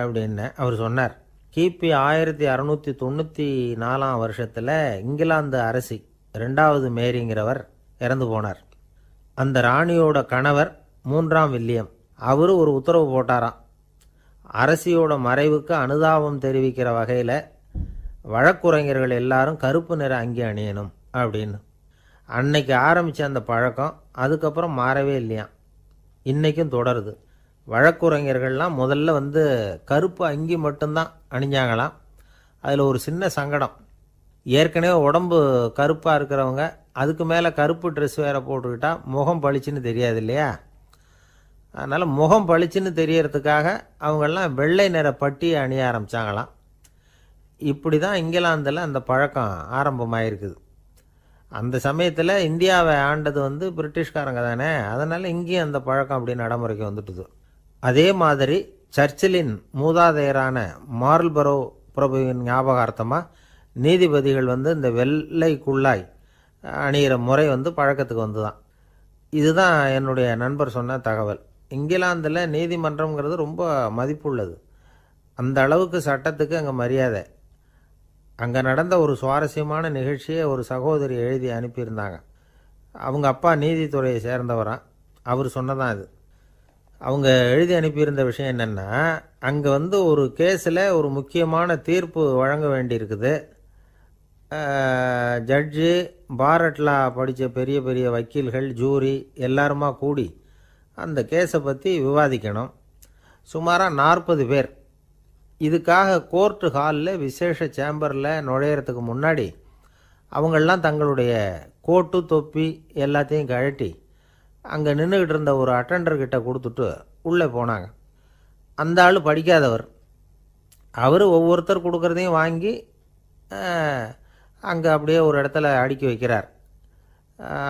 அப்படின்னு அவர் சொன்னார் கிபி ஆயிரத்தி அறநூற்றி தொண்ணூற்றி நாலாம் வருஷத்தில் இங்கிலாந்து அரசி ரெண்டாவது மேரிங்கிறவர் இறந்து போனார் அந்த ராணியோட கணவர் மூன்றாம் வில்லியம் அவர் ஒரு உத்தரவு போட்டாராம் அரசியோட மறைவுக்கு அனுதாபம் தெரிவிக்கிற வகையில் வழக்குரைஞர்கள் எல்லாரும் கருப்பு நிற அங்கே அணியணும் அப்படின்னு அன்னைக்கு ஆரம்பித்த அந்த பழக்கம் அதுக்கப்புறம் மாறவே இல்லையாம் இன்றைக்கும் தொடருது வழக்குரைஞர்கள்லாம் முதல்ல வந்து கருப்பு அங்கி மட்டும்தான் அணிஞ்சாங்களாம் அதில் ஒரு சின்ன சங்கடம் ஏற்கனவே உடம்பு கருப்பாக இருக்கிறவங்க அதுக்கு மேலே கருப்பு ட்ரெஸ் வேறு போட்டுக்கிட்டால் முகம் பளிச்சுன்னு தெரியாது இல்லையா அதனால் முகம் பளிச்சுன்னு தெரியறதுக்காக அவங்கெல்லாம் வெள்ளை நிற பட்டியை அணிய ஆரம்பித்தாங்களாம் இப்படி தான் இங்கிலாந்தில் அந்த பழக்கம் ஆரம்பமாயிருக்குது அந்த சமயத்தில் இந்தியாவை ஆண்டது வந்து பிரிட்டிஷ்காரங்க தானே அதனால் இங்கேயும் அந்த பழக்கம் அப்படி நடைமுறைக்கு வந்துட்டுது அதே மாதிரி சர்ச்சிலின் மூதாதையரான மார்ல்பரோ பிரபுவின் ஞாபகார்த்தமாக நீதிபதிகள் வந்து இந்த வெள்ளை குள்ளாய் அணிகிற முறை வந்து பழக்கத்துக்கு வந்து தான் இதுதான் என்னுடைய நண்பர் சொன்ன தகவல் இங்கிலாந்தில் நீதிமன்றங்கிறது ரொம்ப மதிப்புள்ளது அந்த அளவுக்கு சட்டத்துக்கு அங்கே மரியாதை அங்கே நடந்த ஒரு சுவாரஸ்யமான நிகழ்ச்சியை ஒரு சகோதரி எழுதி அனுப்பியிருந்தாங்க அவங்க அப்பா நீதித்துறையை சேர்ந்தவரான் அவர் சொன்னதான் இது அவங்க எழுதி அனுப்பியிருந்த விஷயம் என்னென்னா அங்கே வந்து ஒரு கேஸில் ஒரு முக்கியமான தீர்ப்பு வழங்க வேண்டியிருக்குது ஜட்ஜு பாரட்லா படித்த பெரிய பெரிய வக்கீல்கள் ஜூரி எல்லாருமா கூடி அந்த கேஸை பற்றி விவாதிக்கணும் சுமாராக நாற்பது பேர் இதுக்காக கோர்ட்டு ஹாலில் விசேஷ சேம்பரில் நுழையிறதுக்கு முன்னாடி அவங்களெலாம் தங்களுடைய கோட்டு தொப்பி எல்லாத்தையும் கழட்டி அங்கே நின்றுக்கிட்டு இருந்த ஒரு அட்டண்டர்கிட்ட கொடுத்துட்டு உள்ளே போனாங்க அந்த ஆள் படிக்காதவர் அவர் ஒவ்வொருத்தர் கொடுக்குறதையும் வாங்கி அங்கே அப்படியே ஒரு இடத்துல அடுக்கி வைக்கிறார்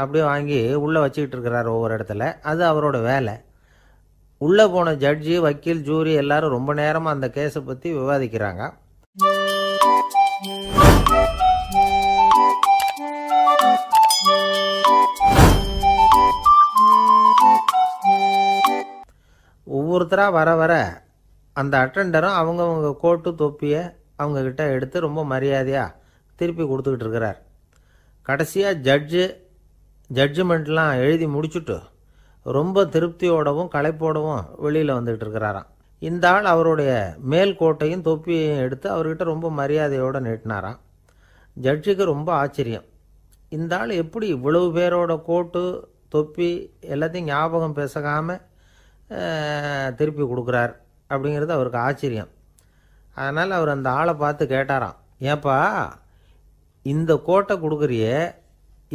அப்படியே வாங்கி உள்ளே வச்சுக்கிட்டு இருக்கிறார் ஒவ்வொரு இடத்துல அது அவரோட வேலை உள்ளே போன ஜட்ஜி வக்கீல் ஜூரி எல்லாரும் ரொம்ப நேரமாக அந்த கேஸை பற்றி விவாதிக்கிறாங்க ஒவ்வொருத்தராக வர வர அந்த அட்டண்டரும் அவங்கவுங்க கோட்டு தொப்பியை அவங்கக்கிட்ட எடுத்து ரொம்ப மரியாதையாக திருப்பி கொடுத்துக்கிட்டு இருக்கிறார் கடைசியாக ஜட்ஜு ஜட்ஜ்மெண்ட்லாம் எழுதி முடிச்சுட்டு ரொம்ப திருப்தியோடவும் களைப்போடவும் வெளியில் வந்துகிட்டு இருக்கிறாராம் இந்த ஆள் அவருடைய மேல் கோட்டையும் தொப்பியையும் எடுத்து அவர்கிட்ட ரொம்ப மரியாதையோடு நீட்டினாராம் ஜட்ஜுக்கு ரொம்ப ஆச்சரியம் இந்த ஆள் எப்படி இவ்வளவு பேரோட கோட்டு தொப்பி எல்லாத்தையும் ஞாபகம் பேசகாமல் திருப்பி கொடுக்குறார் அப்படிங்கிறது அவருக்கு ஆச்சரியம் அதனால் அவர் அந்த ஆளை பார்த்து கேட்டாராம் ஏப்பா இந்த கோட்டை கொடுக்குறியே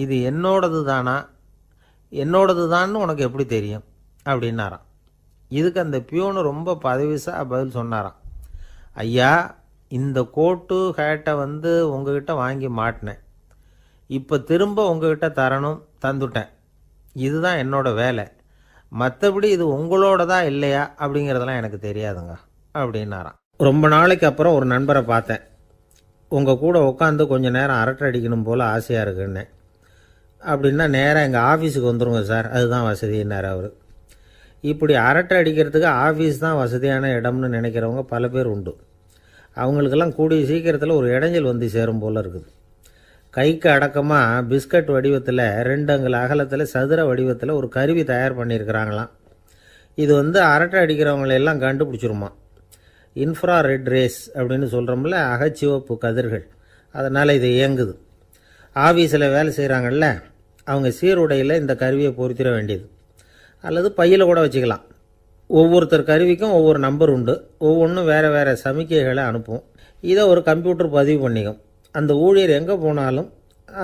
இது என்னோடது தானா என்னோடது தான்னு உனக்கு எப்படி தெரியும் அப்படின்னாராம் இதுக்கு அந்த பியூனு ரொம்ப பதவிசாக பதில் சொன்னாராம் ஐயா இந்த கோட்டு ஹேட்டை வந்து உங்ககிட்ட வாங்கி மாட்டினேன் இப்போ திரும்ப உங்ககிட்ட தரணும் தந்துட்டேன் இதுதான் என்னோட வேலை மற்றபடி இது உங்களோட தான் இல்லையா அப்படிங்கிறதெல்லாம் எனக்கு தெரியாதுங்க அப்படின்னாராம் ரொம்ப நாளைக்கு அப்புறம் ஒரு நண்பரை பார்த்தேன் உங்கள் கூட உட்காந்து கொஞ்சம் நேரம் அரட்டை அடிக்கணும் போல் ஆசையாக இருக்குன்னே அப்படின்னா நேராக எங்கள் ஆஃபீஸுக்கு வந்துடுங்க சார் அதுதான் வசதின்னார் அவர் இப்படி அரட்டை அடிக்கிறதுக்கு ஆஃபீஸ் தான் வசதியான இடம்னு நினைக்கிறவங்க பல பேர் உண்டு அவங்களுக்கெல்லாம் கூடிய சீக்கிரத்தில் ஒரு இடைஞ்சல் வந்து சேரும் போல் இருக்குது கைக்கு அடக்கமாக பிஸ்கட் வடிவத்தில் ரெண்டு அங்கல் அகலத்தில் சதுர வடிவத்தில் ஒரு கருவி தயார் பண்ணியிருக்கிறாங்களாம் இது வந்து அரட்டை அடிக்கிறவங்களெல்லாம் கண்டுபிடிச்சிருமா இன்ஃப்ரா ரெட் ரேஸ் அப்படின்னு சொல்கிறோம்ல அகச்சிவப்பு கதிர்கள் அதனால் இது இயங்குது ஆஃபீஸில் வேலை செய்கிறாங்கல்ல அவங்க சீருடையில் இந்த கருவியை பொருத்திட வேண்டியது அல்லது பையில் கூட வச்சுக்கலாம் ஒவ்வொருத்தர் கருவிக்கும் ஒவ்வொரு நம்பர் உண்டு ஒவ்வொன்றும் வேறு வேறு சமிக்கைகளை அனுப்பும் இதை ஒரு கம்ப்யூட்டர் பதிவு பண்ணிக்கும் அந்த ஊழியர் எங்கே போனாலும்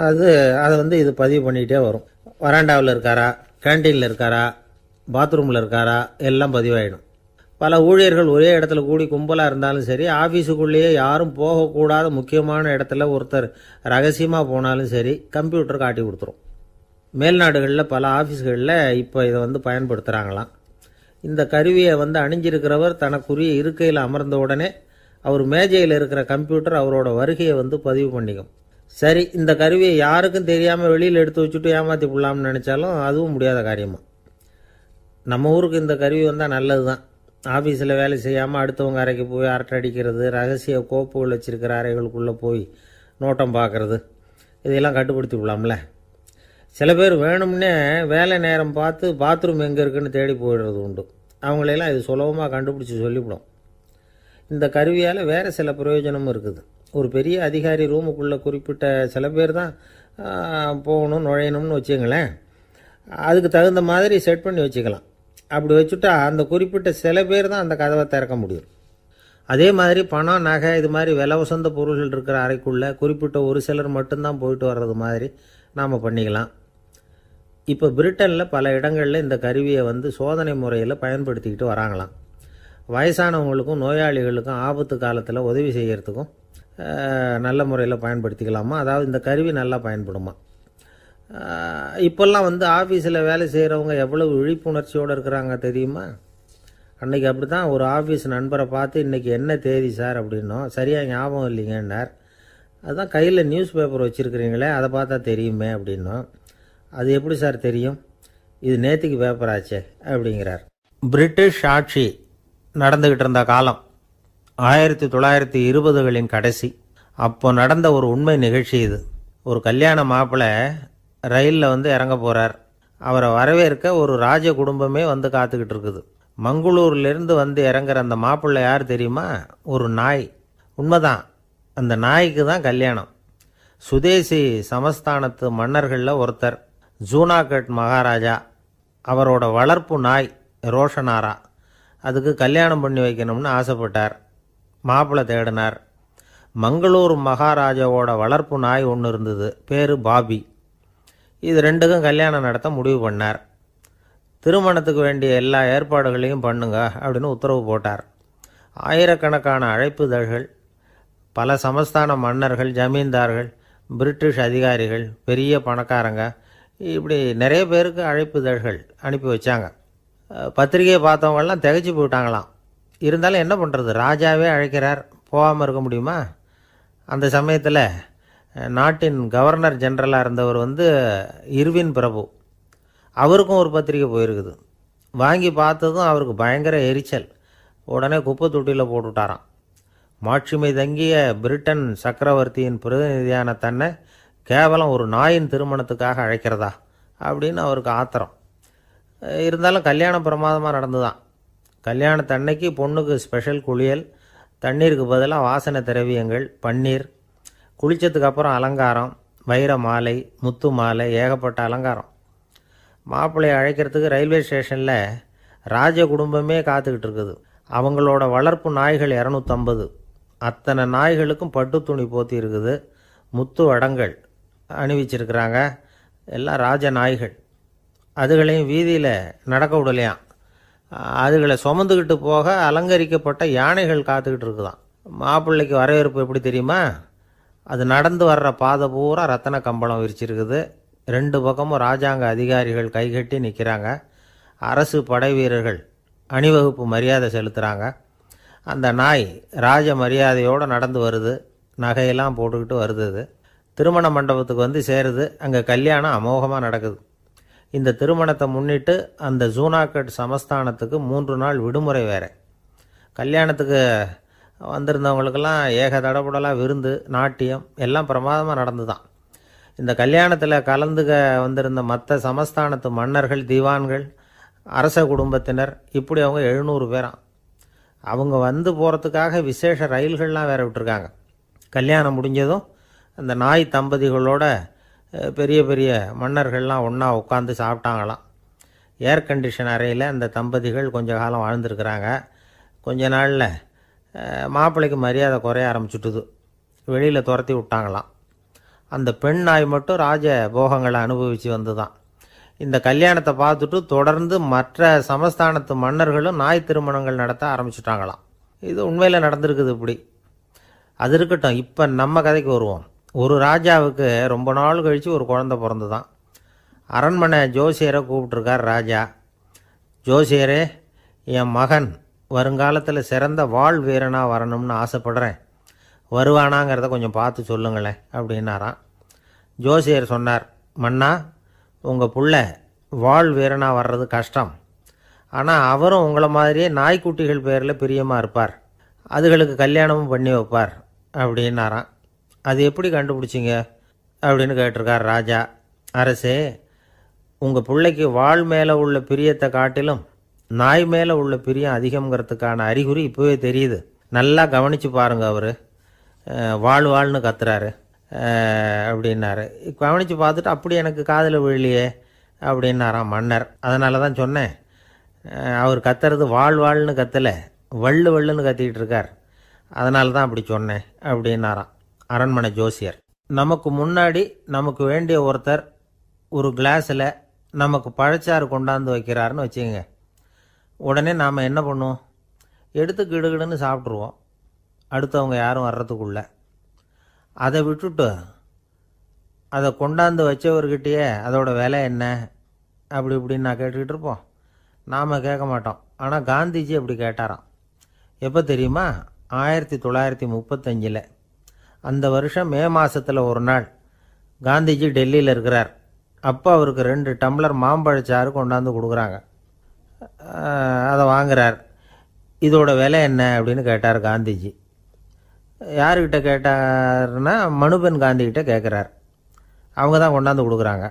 அது அதை வந்து இது பதிவு பண்ணிக்கிட்டே வரும் வராண்டாவில் இருக்காரா கேன்டீனில் இருக்காரா பாத்ரூமில் இருக்காரா எல்லாம் பதிவாயிடும் பல ஊழியர்கள் ஒரே இடத்துல கூடி கும்பலாக இருந்தாலும் சரி ஆஃபீஸுக்குள்ளேயே யாரும் போகக்கூடாத முக்கியமான இடத்துல ஒருத்தர் ரகசியமாக போனாலும் சரி கம்ப்யூட்டர் காட்டி கொடுத்துரும் மேல்நாடுகளில் பல ஆஃபீஸ்களில் இப்போ இதை வந்து பயன்படுத்துகிறாங்களாம் இந்த கருவியை வந்து அணிஞ்சிருக்கிறவர் தனக்குரிய இருக்கையில் அமர்ந்த உடனே அவர் மேஜையில் இருக்கிற கம்ப்யூட்டர் அவரோட வருகையை வந்து பதிவு பண்ணிக்கும் சரி இந்த கருவியை யாருக்கும் தெரியாமல் வெளியில் எடுத்து வச்சுட்டு ஏமாற்றி விடலாம்னு நினச்சாலும் அதுவும் முடியாத காரியமாக நம்ம ஊருக்கு இந்த கருவி வந்தால் நல்லது தான் ஆஃபீஸில் வேலை செய்யாமல் அடுத்தவங்க அறைக்கு போய் அரட்டை அடிக்கிறது ரகசிய கோப்புகள் வச்சுருக்கிற அறைகளுக்குள்ளே போய் நோட்டம் பார்க்குறது இதையெல்லாம் கட்டுப்படுத்தி விடலாம்ல சில பேர் வேணும்னே வேலை நேரம் பார்த்து பாத்ரூம் எங்கே இருக்குன்னு தேடி போயிடுறது உண்டு அவங்களையெல்லாம் இது சுலபமாக கண்டுபிடிச்சி சொல்லிவிடும் இந்த கருவியால் வேறு சில பிரயோஜனமும் இருக்குது ஒரு பெரிய அதிகாரி ரூமுக்குள்ளே குறிப்பிட்ட சில பேர் தான் போகணும் நுழையணும்னு வச்சுங்களேன் அதுக்கு தகுந்த மாதிரி செட் பண்ணி வச்சுக்கலாம் அப்படி வச்சுட்டா அந்த குறிப்பிட்ட சில பேர் தான் அந்த கதவை திறக்க முடியும் அதே மாதிரி பணம் நகை இது மாதிரி விலை வசந்த பொருள்கள் இருக்கிற அறைக்குள்ளே குறிப்பிட்ட ஒரு சிலர் மட்டும்தான் போயிட்டு வர்றது மாதிரி நாம் பண்ணிக்கலாம் இப்போ பிரிட்டனில் பல இடங்களில் இந்த கருவியை வந்து சோதனை முறையில் பயன்படுத்திக்கிட்டு வராங்களாம் வயசானவங்களுக்கும் நோயாளிகளுக்கும் ஆபத்து காலத்தில் உதவி செய்கிறதுக்கும் நல்ல முறையில் பயன்படுத்திக்கலாமா அதாவது இந்த கருவி நல்லா பயன்படுமா இப்போல்லாம் வந்து ஆஃபீஸில் வேலை செய்கிறவங்க எவ்வளவு விழிப்புணர்ச்சியோடு இருக்கிறாங்க தெரியுமா அன்றைக்கி அப்படி தான் ஒரு ஆஃபீஸ் நண்பரை பார்த்து இன்றைக்கி என்ன தேதி சார் அப்படின்னோ சரியாக ஞாபகம் இல்லைங்கன்னார் அதுதான் கையில் நியூஸ் பேப்பர் வச்சுருக்கிறீங்களே அதை பார்த்தா தெரியுமே அப்படின்னோம் அது எப்படி சார் தெரியும் இது நேற்றுக்கு பேப்பர் ஆச்சே அப்படிங்கிறார் பிரிட்டிஷ் ஆட்சி நடந்துக்கிட்டு இருந்த காலம் ஆயிரத்தி தொள்ளாயிரத்தி இருபதுகளின் கடைசி அப்போ நடந்த ஒரு உண்மை நிகழ்ச்சி இது ஒரு கல்யாண மாப்பிள்ளை ரயிலில் வந்து இறங்க போகிறார் அவரை வரவேற்க ஒரு ராஜ குடும்பமே வந்து காத்துக்கிட்டு இருக்குது மங்களூர்லேருந்து வந்து இறங்குற அந்த மாப்பிள்ளை யார் தெரியுமா ஒரு நாய் உண்மைதான் அந்த நாய்க்கு தான் கல்யாணம் சுதேசி சமஸ்தானத்து மன்னர்களில் ஒருத்தர் ஜூனாகட் மகாராஜா அவரோட வளர்ப்பு நாய் ரோஷனாரா அதுக்கு கல்யாணம் பண்ணி வைக்கணும்னு ஆசைப்பட்டார் மாப்பிள்ளை தேடினார் மங்களூர் மகாராஜாவோட வளர்ப்பு நாய் ஒன்று இருந்தது பேர் பாபி இது ரெண்டுக்கும் கல்யாணம் நடத்த முடிவு பண்ணார் திருமணத்துக்கு வேண்டிய எல்லா ஏற்பாடுகளையும் பண்ணுங்க அப்படின்னு உத்தரவு போட்டார் ஆயிரக்கணக்கான அழைப்புதழ்கள் பல சமஸ்தான மன்னர்கள் ஜமீன்தார்கள் பிரிட்டிஷ் அதிகாரிகள் பெரிய பணக்காரங்க இப்படி நிறைய பேருக்கு அழைப்புதழ்கள் அனுப்பி வச்சாங்க பத்திரிகையை பார்த்தவங்கெல்லாம் தகச்சு போயிட்டாங்களாம் இருந்தாலும் என்ன பண்ணுறது ராஜாவே அழைக்கிறார் போகாமல் இருக்க முடியுமா அந்த சமயத்தில் நாட்டின் கவர்னர் ஜென்ரலாக இருந்தவர் வந்து இர்வின் பிரபு அவருக்கும் ஒரு பத்திரிக்கை போயிருக்குது வாங்கி பார்த்ததும் அவருக்கு பயங்கர எரிச்சல் உடனே குப்பை தொட்டியில் போட்டுவிட்டாராம் மாட்சிமை தங்கிய பிரிட்டன் சக்கரவர்த்தியின் பிரதிநிதியான தன்னை கேவலம் ஒரு நாயின் திருமணத்துக்காக அழைக்கிறதா அப்படின்னு அவருக்கு ஆத்திரம் இருந்தாலும் கல்யாணம் பிரமாதமாக நடந்து தான் கல்யாணத்தன்னைக்கு பொண்ணுக்கு ஸ்பெஷல் குளியல் தண்ணீருக்கு பதிலாக வாசனை திரவியங்கள் பன்னீர் குளித்ததுக்கு அப்புறம் அலங்காரம் வைர மாலை முத்து மாலை ஏகப்பட்ட அலங்காரம் மாப்பிள்ளையை அழைக்கிறதுக்கு ரயில்வே ஸ்டேஷனில் ராஜ குடும்பமே காத்துக்கிட்டு இருக்குது அவங்களோட வளர்ப்பு நாய்கள் இரநூத்தம்பது அத்தனை நாய்களுக்கும் பட்டு துணி போத்தி இருக்குது முத்து வடங்கள் அணிவிச்சிருக்கிறாங்க எல்லாம் ராஜ நாய்கள் அதுகளையும் வீதியில் நடக்க விடலையாம் அதுகளை சுமந்துக்கிட்டு போக அலங்கரிக்கப்பட்ட யானைகள் காத்துக்கிட்டு இருக்குதான் மாப்பிள்ளைக்கு வரவேற்பு எப்படி தெரியுமா அது நடந்து வர்ற பாதை பூரா ரத்தன கம்பளம் விரிச்சிருக்குது ரெண்டு பக்கமும் ராஜாங்க அதிகாரிகள் கைகட்டி நிற்கிறாங்க அரசு படை வீரர்கள் அணிவகுப்பு மரியாதை செலுத்துகிறாங்க அந்த நாய் ராஜ மரியாதையோடு நடந்து வருது நகையெல்லாம் போட்டுக்கிட்டு வருது திருமண மண்டபத்துக்கு வந்து சேருது அங்கே கல்யாணம் அமோகமாக நடக்குது இந்த திருமணத்தை முன்னிட்டு அந்த ஜூனாக்கட் சமஸ்தானத்துக்கு மூன்று நாள் விடுமுறை வேறு கல்யாணத்துக்கு வந்திருந்தவங்களுக்கெல்லாம் ஏக தடபுடலாக விருந்து நாட்டியம் எல்லாம் பிரமாதமாக நடந்து தான் இந்த கல்யாணத்தில் கலந்துக வந்திருந்த மற்ற சமஸ்தானத்து மன்னர்கள் திவான்கள் அரச குடும்பத்தினர் இப்படி அவங்க எழுநூறு பேராம் அவங்க வந்து போகிறதுக்காக விசேஷ ரயில்கள்லாம் வேறு விட்டுருக்காங்க கல்யாணம் முடிஞ்சதும் அந்த நாய் தம்பதிகளோட பெரிய பெரிய மன்னர்கள்லாம் ஒன்றா உட்காந்து சாப்பிட்டாங்களாம் ஏர் கண்டிஷன் அறையில் அந்த தம்பதிகள் கொஞ்ச காலம் வாழ்ந்துருக்குறாங்க கொஞ்ச நாளில் மாப்பிள்ளைக்கு மரியாதை குறைய ஆரம்பிச்சுட்டுது வெளியில் துரத்தி விட்டாங்களாம் அந்த பெண் நாய் மட்டும் ராஜ போகங்களை அனுபவித்து வந்து தான் இந்த கல்யாணத்தை பார்த்துட்டு தொடர்ந்து மற்ற சமஸ்தானத்து மன்னர்களும் நாய் திருமணங்கள் நடத்த ஆரம்பிச்சிட்டாங்களாம் இது உண்மையில் நடந்திருக்குது இப்படி அது இருக்கட்டும் இப்போ நம்ம கதைக்கு வருவோம் ஒரு ராஜாவுக்கு ரொம்ப நாள் கழித்து ஒரு குழந்த பிறந்துதான் அரண்மனை ஜோசியரை கூப்பிட்ருக்கார் ராஜா ஜோசியரே என் மகன் வருங்காலத்தில் சிறந்த வாழ் வீரனாக வரணும்னு ஆசைப்படுறேன் வருவானாங்கிறத கொஞ்சம் பார்த்து சொல்லுங்களேன் அப்படின்னாராம் ஜோசியர் சொன்னார் மன்னா உங்கள் புள்ள வாழ் வீரனாக வர்றது கஷ்டம் ஆனால் அவரும் உங்களை மாதிரியே நாய்க்குட்டிகள் பேரில் பிரியமாக இருப்பார் அதுகளுக்கு கல்யாணமும் பண்ணி வைப்பார் அப்படின்னாராம் அது எப்படி கண்டுபிடிச்சிங்க அப்படின்னு கேட்டிருக்கார் ராஜா அரசே உங்கள் பிள்ளைக்கு வாழ் மேலே உள்ள பிரியத்தை காட்டிலும் நாய் மேலே உள்ள பிரியம் அதிகங்கிறதுக்கான அறிகுறி இப்போவே தெரியுது நல்லா கவனித்து பாருங்க அவர் வாழ் வாழ்னு கத்துறாரு அப்படின்னாரு கவனித்து பார்த்துட்டு அப்படி எனக்கு காதில் விழலையே அப்படின்னாராம் மன்னர் அதனால தான் சொன்னேன் அவர் கத்துறது வாழ் வாழ்னு கத்தலை வள்ளு வள்ளுன்னு கத்திக்கிட்டு இருக்கார் அதனால தான் அப்படி சொன்னேன் அப்படின்னாராம் அரண்மனை ஜோசியர் நமக்கு முன்னாடி நமக்கு வேண்டிய ஒருத்தர் ஒரு கிளாஸில் நமக்கு பழச்சாறு கொண்டாந்து வைக்கிறாருன்னு வச்சுக்கோங்க உடனே நாம் என்ன பண்ணுவோம் எடுத்து கிடுகிடுன்னு சாப்பிட்ருவோம் அடுத்தவங்க யாரும் வர்றதுக்குள்ள அதை விட்டுட்டு அதை கொண்டாந்து வச்சவர்கிட்டயே அதோட விலை என்ன அப்படி இப்படின்னு நான் கேட்டுக்கிட்டு இருப்போம் நாம் கேட்க மாட்டோம் ஆனால் காந்திஜி அப்படி கேட்டாராம் எப்போ தெரியுமா ஆயிரத்தி தொள்ளாயிரத்தி முப்பத்தஞ்சில் அந்த வருஷம் மே மாதத்தில் ஒரு நாள் காந்திஜி டெல்லியில் இருக்கிறார் அப்போ அவருக்கு ரெண்டு டம்ளர் மாம்பழச்சாறு கொண்டாந்து கொடுக்குறாங்க அதை வாங்குறார் இதோட விலை என்ன அப்படின்னு கேட்டார் காந்திஜி யாருக்கிட்ட கேட்டார்னா மனுபென் காந்திகிட்ட கேட்குறார் அவங்க தான் கொண்டாந்து கொடுக்குறாங்க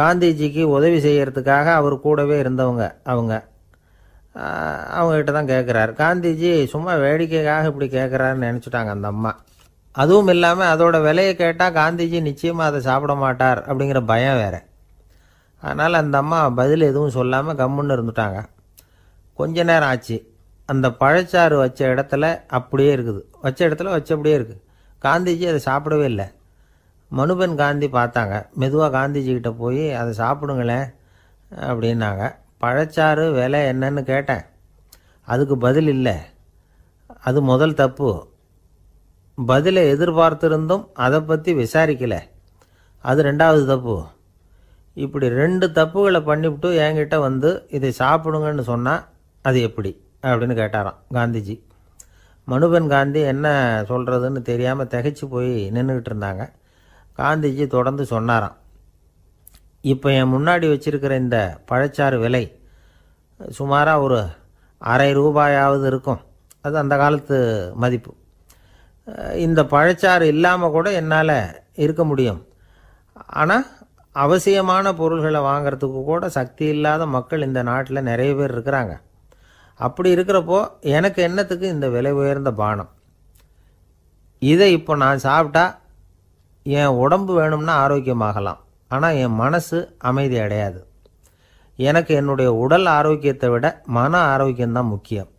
காந்திஜிக்கு உதவி செய்கிறதுக்காக அவர் கூடவே இருந்தவங்க அவங்க அவங்கக்கிட்ட தான் கேட்குறாரு காந்திஜி சும்மா வேடிக்கைக்காக இப்படி கேட்குறாருன்னு நினச்சிட்டாங்க அந்த அம்மா அதுவும் இல்லாமல் அதோட விலையை கேட்டால் காந்திஜி நிச்சயமாக அதை சாப்பிட மாட்டார் அப்படிங்கிற பயம் வேறு அதனால் அந்த அம்மா பதில் எதுவும் சொல்லாமல் கம்முன்னு இருந்துட்டாங்க கொஞ்ச நேரம் ஆச்சு அந்த பழச்சாறு வச்ச இடத்துல அப்படியே இருக்குது வச்ச இடத்துல வச்சபடியே இருக்குது காந்திஜி அதை சாப்பிடவே இல்லை மனுபன் காந்தி பார்த்தாங்க மெதுவாக காந்திஜிக்கிட்ட போய் அதை சாப்பிடுங்களேன் அப்படின்னாங்க பழச்சாறு விலை என்னன்னு கேட்டேன் அதுக்கு பதில் இல்லை அது முதல் தப்பு பதிலை எதிர்பார்த்திருந்தும் அதை பற்றி விசாரிக்கல அது ரெண்டாவது தப்பு இப்படி ரெண்டு தப்புகளை பண்ணிவிட்டு என்கிட்ட வந்து இதை சாப்பிடுங்கன்னு சொன்னால் அது எப்படி அப்படின்னு கேட்டாராம் காந்திஜி மனுபன் காந்தி என்ன சொல்கிறதுன்னு தெரியாமல் திகைச்சு போய் நின்றுக்கிட்டு இருந்தாங்க காந்திஜி தொடர்ந்து சொன்னாராம் இப்போ என் முன்னாடி வச்சுருக்கிற இந்த பழச்சாறு விலை சுமாராக ஒரு அரை ரூபாயாவது இருக்கும் அது அந்த காலத்து மதிப்பு இந்த பழச்சாறு இல்லாமல் கூட என்னால் இருக்க முடியும் ஆனால் அவசியமான பொருள்களை வாங்கிறதுக்கு கூட சக்தி இல்லாத மக்கள் இந்த நாட்டில் நிறைய பேர் இருக்கிறாங்க அப்படி இருக்கிறப்போ எனக்கு என்னத்துக்கு இந்த விலை உயர்ந்த பானம் இதை இப்போ நான் சாப்பிட்டா என் உடம்பு வேணும்னா ஆரோக்கியமாகலாம் ஆனால் என் மனசு அமைதி அடையாது எனக்கு என்னுடைய உடல் ஆரோக்கியத்தை விட மன ஆரோக்கியம்தான் முக்கியம்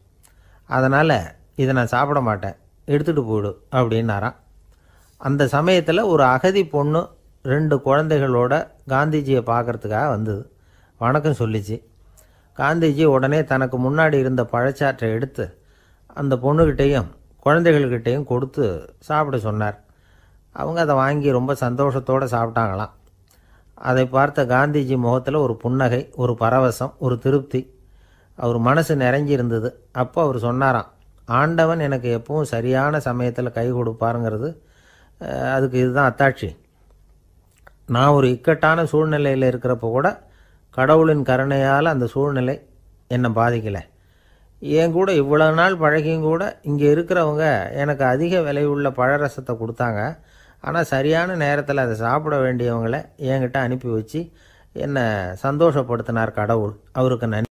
அதனால் இதை நான் சாப்பிட மாட்டேன் எடுத்துகிட்டு போயிடு அப்படின்னாராம் அந்த சமயத்தில் ஒரு அகதி பொண்ணு ரெண்டு குழந்தைகளோட காந்திஜியை பார்க்குறதுக்காக வந்தது வணக்கம் சொல்லிச்சு காந்திஜி உடனே தனக்கு முன்னாடி இருந்த பழச்சாற்றை எடுத்து அந்த பொண்ணுக்கிட்டேயும் குழந்தைகள்கிட்டையும் கொடுத்து சாப்பிட சொன்னார் அவங்க அதை வாங்கி ரொம்ப சந்தோஷத்தோடு சாப்பிட்டாங்களாம் அதை பார்த்த காந்திஜி முகத்தில் ஒரு புன்னகை ஒரு பரவசம் ஒரு திருப்தி அவர் மனசு நிறைஞ்சிருந்தது அப்போ அவர் சொன்னாராம் ஆண்டவன் எனக்கு எப்பவும் சரியான சமயத்தில் கை கொடுப்பாருங்கிறது அதுக்கு இதுதான் அத்தாட்சி நான் ஒரு இக்கட்டான சூழ்நிலையில் இருக்கிறப்போ கூட கடவுளின் கருணையால் அந்த சூழ்நிலை என்னை பாதிக்கலை என் கூட இவ்வளோ நாள் பழகியும் கூட இங்கே இருக்கிறவங்க எனக்கு அதிக விலை உள்ள பழரசத்தை கொடுத்தாங்க ஆனால் சரியான நேரத்தில் அதை சாப்பிட வேண்டியவங்களை என்கிட்ட அனுப்பி வச்சு என்னை சந்தோஷப்படுத்தினார் கடவுள் அவருக்கு நன்றி